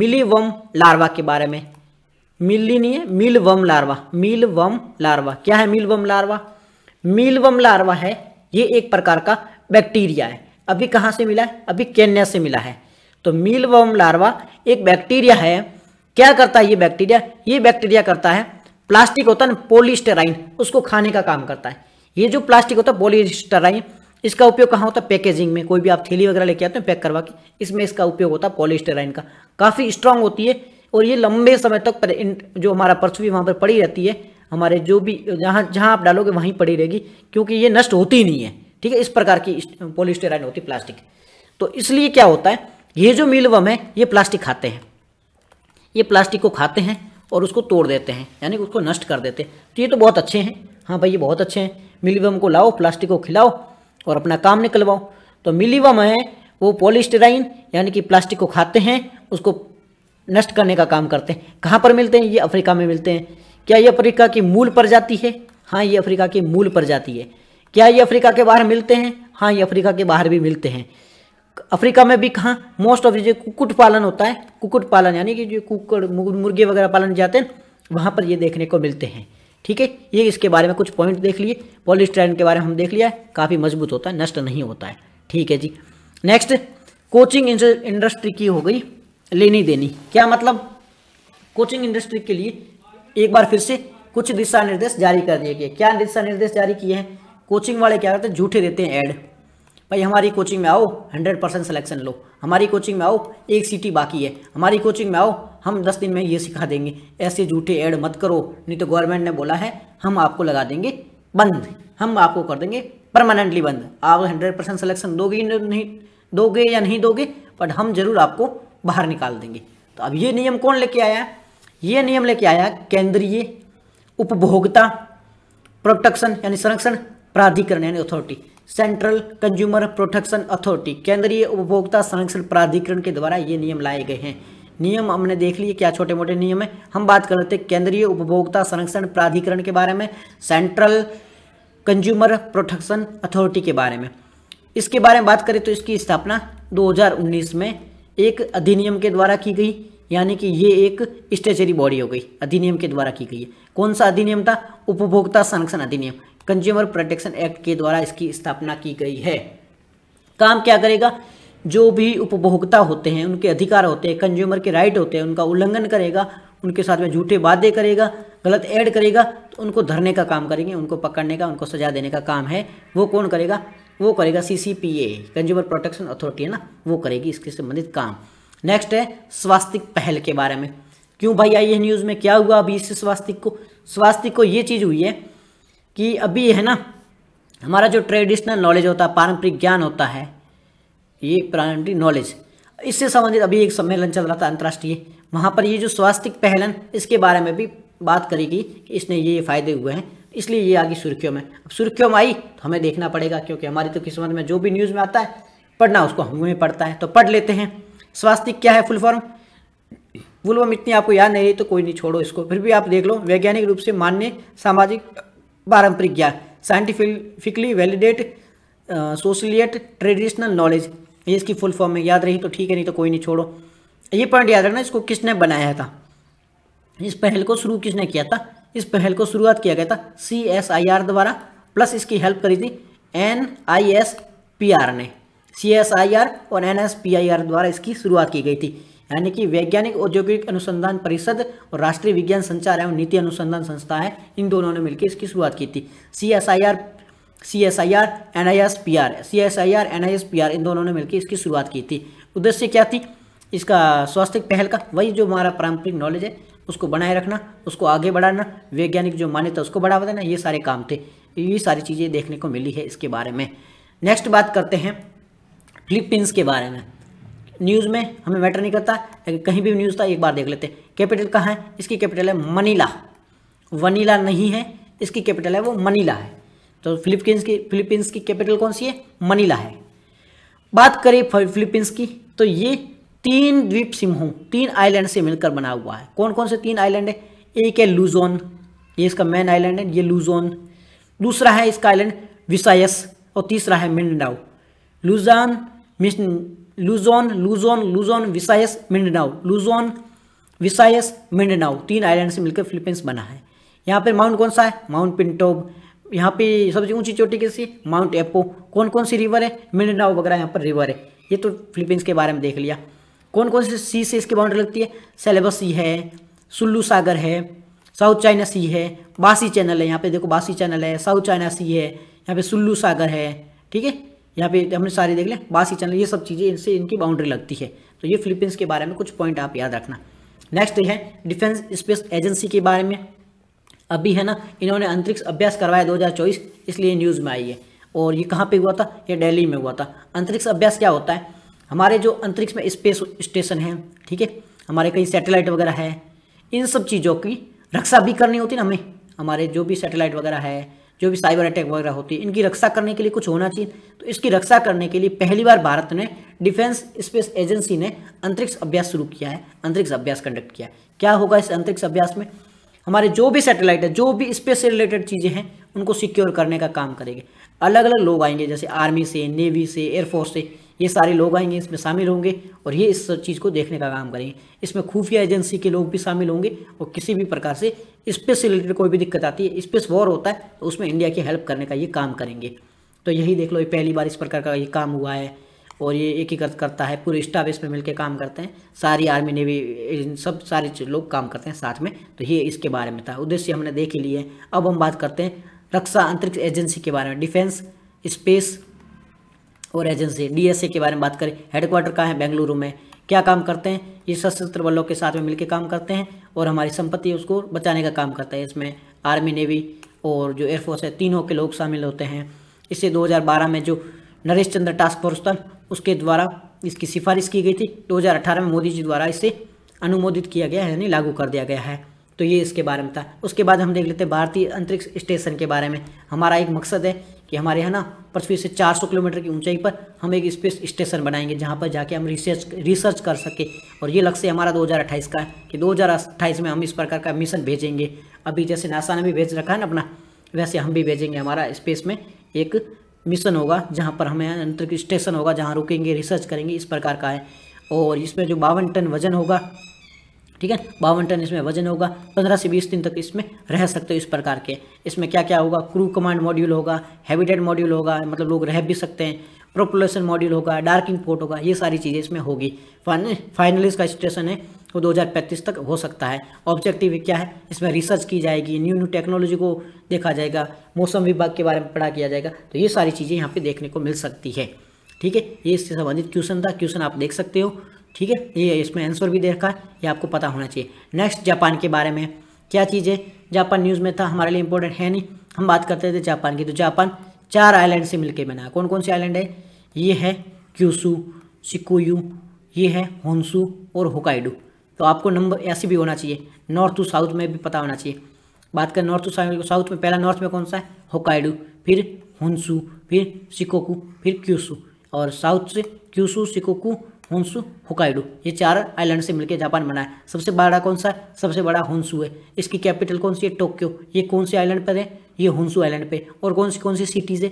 मिलीवम लार्वा के बारे में मिली नहीं है मिलवम लार्वा मिलवम लार्वा क्या है वम लार्वा वम लार्वा है ये एक प्रकार का बैक्टीरिया है अभी कहाँ से मिला है अभी केन्या से मिला है तो वम लार्वा एक बैक्टीरिया है क्या करता है ये बैक्टीरिया ये बैक्टीरिया करता है प्लास्टिक होता है ना पोलिस्टराइन उसको खाने का काम करता है ये जो प्लास्टिक होता है पोलिस्टराइन इसका उपयोग कहाँ होता है पैकेजिंग में कोई भी आप थैली वगैरह लेके आते हैं पैक करवा के इसमें इसका उपयोग होता है पोलिस्टराइन का काफ़ी स्ट्रांग होती है और ये लंबे समय तक पर, जो हमारा पृथ्वी वहाँ पर पड़ी रहती है हमारे जो भी जहाँ जहाँ आप डालोगे वहीं पड़ी रहेगी क्योंकि ये नष्ट होती ही नहीं है ठीक है इस प्रकार की पोलिस्टेराइन होती प्लास्टिक तो इसलिए क्या होता है ये जो मिलवम है ये प्लास्टिक खाते हैं ये प्लास्टिक को खाते हैं और उसको तोड़ देते हैं यानी कि उसको नष्ट कर देते हैं तो ये तो बहुत अच्छे हैं हाँ भाई ये बहुत अच्छे हैं मिलीवम को लाओ प्लास्टिक को खिलाओ और अपना काम निकलवाओ तो मिलीवम है वो पॉलिस्टराइन यानी कि प्लास्टिक को खाते हैं उसको नष्ट करने का काम करते हैं कहाँ पर मिलते हैं ये अफ्रीका में मिलते हैं क्या ये अफ्रीका की मूल प्रजाति है हाँ ये अफ्रीका की मूल प्रजाति है क्या ये अफ्रीका के बाहर मिलते हैं हाँ ये अफ्रीका के बाहर भी मिलते हैं अफ्रीका में भी कहाँ मोस्ट ऑफ जो कुकुट पालन होता है कुकुट पालन यानी कि जो कुकड़ मुर्गे वगैरह पालन जाते हैं वहाँ पर ये देखने को मिलते हैं ठीक है ये इसके बारे में कुछ पॉइंट देख लिए पॉलिस्ट्राइन के बारे में हम देख लिया है काफ़ी मजबूत होता है नष्ट नहीं होता है ठीक है जी नेक्स्ट कोचिंग इंडस्ट्री की हो गई लेनी देनी क्या मतलब कोचिंग इंडस्ट्री के लिए एक बार फिर से कुछ दिशा निर्देश जारी कर दिए गए क्या दिशा निर्देश जारी किए हैं कोचिंग वाले क्या करते हैं झूठे देते हैं ऐड भाई हमारी कोचिंग में आओ हंड्रेड परसेंट सलेक्शन लो हमारी कोचिंग में आओ एक सीटी बाकी है हमारी कोचिंग में आओ हम दस दिन में ये सिखा देंगे ऐसे झूठे ऐड मत करो नहीं तो गवर्नमेंट ने बोला है हम आपको लगा देंगे बंद हम आपको कर देंगे परमानेंटली बंद आप हंड्रेड परसेंट सलेक्शन दोगे नहीं दोगे या नहीं दोगे बट हम जरूर आपको बाहर निकाल देंगे तो अब ये नियम कौन लेके आया ये नियम लेके आया केंद्रीय उपभोक्ता प्रोटेक्शन यानी संरक्षण प्राधिकरण यानी authority central consumer protection authority केंद्रीय उपभोक्ता संरक्षण प्राधिकरण के द्वारा ये नियम लाए गए हैं नियम हमने देख लिए क्या छोटे मोटे नियम है हम बात कर लेते हैं केंद्रीय उपभोक्ता संरक्षण प्राधिकरण के बारे में सेंट्रल कंज्यूमर प्रोटेक्शन अथॉरिटी के बारे में इसके बारे में बात करें तो इसकी स्थापना 2019 में एक अधिनियम के द्वारा की गई यानी कि ये एक स्टेचरी बॉडी हो गई अधिनियम के द्वारा की गई है कौन सा अधिनियम था उपभोक्ता संरक्षण अधिनियम कंज्यूमर प्रोटेक्शन एक्ट के द्वारा इसकी स्थापना की गई है काम क्या करेगा जो भी उपभोक्ता होते हैं उनके अधिकार होते हैं कंज्यूमर के राइट होते हैं उनका उल्लंघन करेगा उनके साथ में झूठे वादे करेगा गलत ऐड करेगा तो उनको धरने का काम करेंगे उनको पकड़ने का उनको सजा देने का काम है वो कौन करेगा वो करेगा सी कंज्यूमर प्रोटेक्शन अथॉरिटी है ना वो करेगी इसके संबंधित काम नेक्स्ट है स्वास्थ्य पहल के बारे में क्यों भाई आई है न्यूज़ में क्या हुआ अभी इससे स्वास्थ्य को स्वास्थ्य को ये चीज़ हुई है कि अभी है ना हमारा जो ट्रेडिशनल नॉलेज होता है पारंपरिक ज्ञान होता है ये प्रारंभिक नॉलेज इससे संबंधित अभी एक सम्मेलन चल रहा था अंतर्राष्ट्रीय वहाँ पर ये जो स्वास्थ्य पहलन इसके बारे में भी बात करेगी कि इसने ये फ़ायदे हुए हैं इसलिए ये आगे सुर्खियों में अब सुर्खियों में आई तो हमें देखना पड़ेगा क्योंकि हमारी तो किस्मत में जो भी न्यूज़ में आता है पढ़ना उसको हमें पढ़ता है तो पढ़ लेते हैं स्वास्थ्य क्या है फुल फॉर्म फुल फॉर्म इतनी आपको याद नहीं रही तो कोई नहीं छोड़ो इसको फिर भी आप देख लो वैज्ञानिक रूप से मान्य सामाजिक पारंपरिक ज्ञान साइंटिफिकली वैलिडेट सोशलिएट ट्रेडिशनल नॉलेज ये इसकी फुल फॉर्म में याद रही तो ठीक है नहीं तो कोई नहीं छोड़ो ये पॉइंट याद रखना इसको किसने बनाया था इस पहल को शुरू किसने किया था इस पहल को शुरुआत किया गया था सी एस आई आर द्वारा प्लस इसकी हेल्प करी थी N I S P R ने सी एस आई आर और N S P I R द्वारा इसकी शुरुआत की गई थी यानी कि वैज्ञानिक औद्योगिक अनुसंधान परिषद और राष्ट्रीय विज्ञान संचार एवं नीति अनुसंधान संस्था है इन दोनों ने मिलकर इसकी शुरुआत की थी C S I R C S I R N I S P R C S I R N I S P R इन दोनों ने मिलकर इसकी शुरुआत की थी उद्देश्य क्या थी इसका स्वास्थ्य पहल का वही जो हमारा पारंपरिक नॉलेज है उसको बनाए रखना उसको आगे बढ़ाना वैज्ञानिक जो मान्यता उसको बढ़ावा देना ये सारे काम थे ये सारी चीज़ें देखने को मिली है इसके बारे में नेक्स्ट बात करते हैं फिलीपींस के बारे में न्यूज़ में हमें मैटर नहीं करता लेकिन कहीं भी न्यूज़ था एक बार देख लेते कैपिटल कहाँ है इसकी कैपिटल है मनीला वनीला नहीं है इसकी कैपिटल है वो मनीला है तो फिलीपींस की फिलीपींस की कैपिटल कौन सी है मनीला है बात करें फिलीपींस की तो ये तीन द्वीप समूह तीन आइलैंड से मिलकर बना हुआ है कौन कौन से तीन आइलैंड है एक है लूजोन ये इसका मेन आइलैंड है ये लूजोन दूसरा है इसका आइलैंड विसायस और तीसरा है मिंडाओ लूजान लूजोन लूजोन लूजोन विसायस मिंडनाव लुजोन विसायस मिंडनाव तीन आइलैंड से मिलकर फिलीपींस बना है यहाँ पर माउंट कौन सा है माउंट पिंटोब यहाँ पे सबसे ऊंची चोटी कैसी माउंट एपो कौन कौन सी रिवर है मिंडनाव वगैरह यहाँ पर रिवर है ये तो फिलीपींस के बारे में देख लिया कौन कौन सी सी से इसकी बाउंड्री लगती है सेलेबस सी है सुल्लू सागर है साउथ चाइना सी है बासी चैनल है यहाँ पे देखो बासी चैनल है साउथ चाइना सी है यहाँ पे सुल्लू सागर है ठीक है यहाँ पे हमने सारे देख लिया बासी चैनल ये सब चीज़ें इनसे इनकी बाउंड्री लगती है तो ये फिलीपींस के बारे में कुछ पॉइंट आप याद रखना नेक्स्ट है डिफेंस स्पेस एजेंसी के बारे में अभी है ना इन्होंने अंतरिक्ष अभ्यास करवाया दो इसलिए न्यूज़ में आई है और ये कहाँ पर हुआ था ये डेली में हुआ था अंतरिक्ष अभ्यास क्या होता है हमारे जो अंतरिक्ष में स्पेस स्टेशन है ठीक है हमारे कई सेटेलाइट वगैरह है इन सब चीज़ों की रक्षा भी करनी होती ना हमें हमारे जो भी सैटेलाइट वगैरह है जो भी साइबर अटैक वगैरह होती है इनकी रक्षा करने के लिए कुछ होना चाहिए तो इसकी रक्षा करने के लिए पहली बार भारत ने डिफेंस स्पेस एजेंसी ने अंतरिक्ष अभ्यास शुरू किया है अंतरिक्ष अभ्यास कंडक्ट किया है क्या होगा इस अंतरिक्ष अभ्यास में हमारे जो भी सैटेलाइट है जो भी स्पेस से रिलेटेड चीज़ें हैं उनको सिक्योर करने का काम करेंगे अलग अलग लोग आएंगे जैसे आर्मी से नेवी से एयरफोर्स से ये सारे लोग आएंगे इसमें शामिल होंगे और ये इस चीज़ को देखने का काम करेंगे इसमें खुफिया एजेंसी के लोग भी शामिल होंगे और किसी भी प्रकार से स्पेस से रिलेटेड कोई भी दिक्कत आती है स्पेस वॉर होता है तो उसमें इंडिया की हेल्प करने का ये काम करेंगे तो यही देख लो ये पहली बार इस प्रकार का ये काम हुआ है और ये एकीकृत करता है पूरे स्टाफ इसमें मिलकर काम करते हैं सारी आर्मी नेवी इन सब सारे लोग काम करते हैं साथ में तो ये इसके बारे में था उद्देश्य हमने देख ही लिए अब हम बात करते हैं रक्षा अंतरिक्ष एजेंसी के बारे में डिफेंस स्पेस और एजेंसी डीएसए के बारे में बात करें हेडक्वार्टर कहाँ है बेंगलुरु में क्या काम करते हैं ये सशस्त्र बलों के साथ में मिलकर काम करते हैं और हमारी संपत्ति उसको बचाने का काम करता है इसमें आर्मी नेवी और जो एयरफोर्स है तीनों के लोग शामिल होते हैं इसे 2012 में जो नरेश चंद्र टास्क फोर्स था उसके द्वारा इसकी सिफारिश की गई थी 2018 में मोदी जी द्वारा इसे अनुमोदित किया गया है यानी लागू कर दिया गया है तो ये इसके बारे में था उसके बाद हम देख लेते हैं भारतीय अंतरिक्ष स्टेशन के बारे में हमारा एक मकसद है कि हमारे यहाँ ना पृथ्वी से 400 किलोमीटर की ऊंचाई पर हम एक स्पेस स्टेशन बनाएंगे जहाँ पर जाके हम रिसर्च रिसर्च कर सके और ये लक्ष्य हमारा 2028 का है कि 2028 में हम इस प्रकार का मिशन भेजेंगे अभी जैसे नासा ने भी भेज रखा है ना अपना वैसे हम भी भेजेंगे हमारा स्पेस में एक मिशन होगा जहाँ पर हमें अंतरिक्ष स्टेशन होगा जहाँ रुकेंगे रिसर्च करेंगे इस प्रकार का है और इसमें जो बावन टन वजन होगा ठीक है बावन टन इसमें वजन होगा पंद्रह से बीस दिन तक इसमें रह सकते हो इस प्रकार के इसमें क्या क्या होगा क्रू कमांड मॉड्यूल होगा हैबिटेट मॉड्यूल होगा मतलब लोग रह भी सकते हैं प्रोपोलेशन मॉड्यूल होगा डार्किंग पोर्ट होगा ये सारी चीज़ें इसमें होगी फाइनल इसका स्टेशन है वो दो तक हो सकता है ऑब्जेक्टिव क्या है इसमें रिसर्च की जाएगी न्यू न्यू टेक्नोलॉजी को देखा जाएगा मौसम विभाग के बारे में पढ़ा किया जाएगा तो ये सारी चीज़ें यहाँ पे देखने को मिल सकती है ठीक है ये इससे संबंधित क्वेश्चन था क्वेश्चन आप देख सकते हो ठीक है ये इसमें आंसर भी देखा है ये आपको पता होना चाहिए नेक्स्ट जापान के बारे में क्या चीज़ है जापान न्यूज़ में था हमारे लिए इंपॉर्टेंट है नहीं हम बात करते थे जापान की तो जापान चार आइलैंड से मिलकर बना कौन कौन से आइलैंड है ये है क्यूसू सिकोयू ये है होंसू और होकाइडू तो आपको नंबर ऐसे भी होना चाहिए नॉर्थ टू साउथ में भी पता होना चाहिए बात करें नॉर्थ टू साउथ में पहला नॉर्थ में कौन सा है होकाइडू फिर होंसू फिर सिकोकू फिर क्यूसू और साउथ से क्यूसू सिकोकू होन्सु होकाइडो ये चार आइलैंड से मिलकर जापान बना है सबसे बड़ा कौन सा सबसे बड़ा होन्सु है इसकी कैपिटल कौन सी है टोक्यो ये कौन से आइलैंड पर है ये होन्सु आइलैंड पे और कौन सी कौन सी सिटीज़ है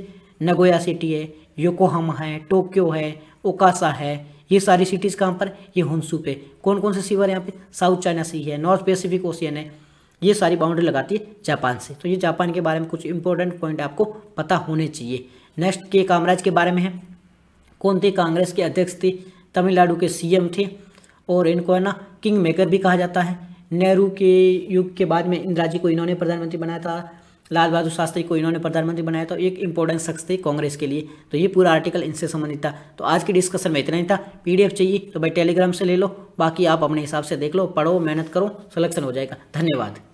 नगोया सिटी है योकोहामा है टोक्यो है ओकासा है ये सारी सिटीज़ कहाँ पर ये होन्सु पे कौन कौन से सीवर यहाँ पे साउथ चाइना सी है नॉर्थ पैसिफिक ओशियन है ये सारी बाउंड्री लगाती है जापान से तो ये जापान के बारे में कुछ इंपॉर्टेंट पॉइंट आपको पता होने चाहिए नेक्स्ट के कामराज के बारे में है कौन थे कांग्रेस के अध्यक्ष थे तमिलनाडु के सीएम थे और इनको है ना किंग मेकर भी कहा जाता है नेहरू के युग के बाद में इंदिरा जी को इन्होंने प्रधानमंत्री बनाया था लाल बहादुर शास्त्री को इन्होंने प्रधानमंत्री बनाया था एक इंपॉर्टेंट शख्स थे कांग्रेस के लिए तो ये पूरा आर्टिकल इनसे संबंधित था तो आज की डिस्कशन में इतना ही था पीडीएफ चाहिए तो भाई टेलीग्राम से ले लो बाकी आप अपने हिसाब से देख लो पढ़ो मेहनत करो सलेक्शन हो जाएगा धन्यवाद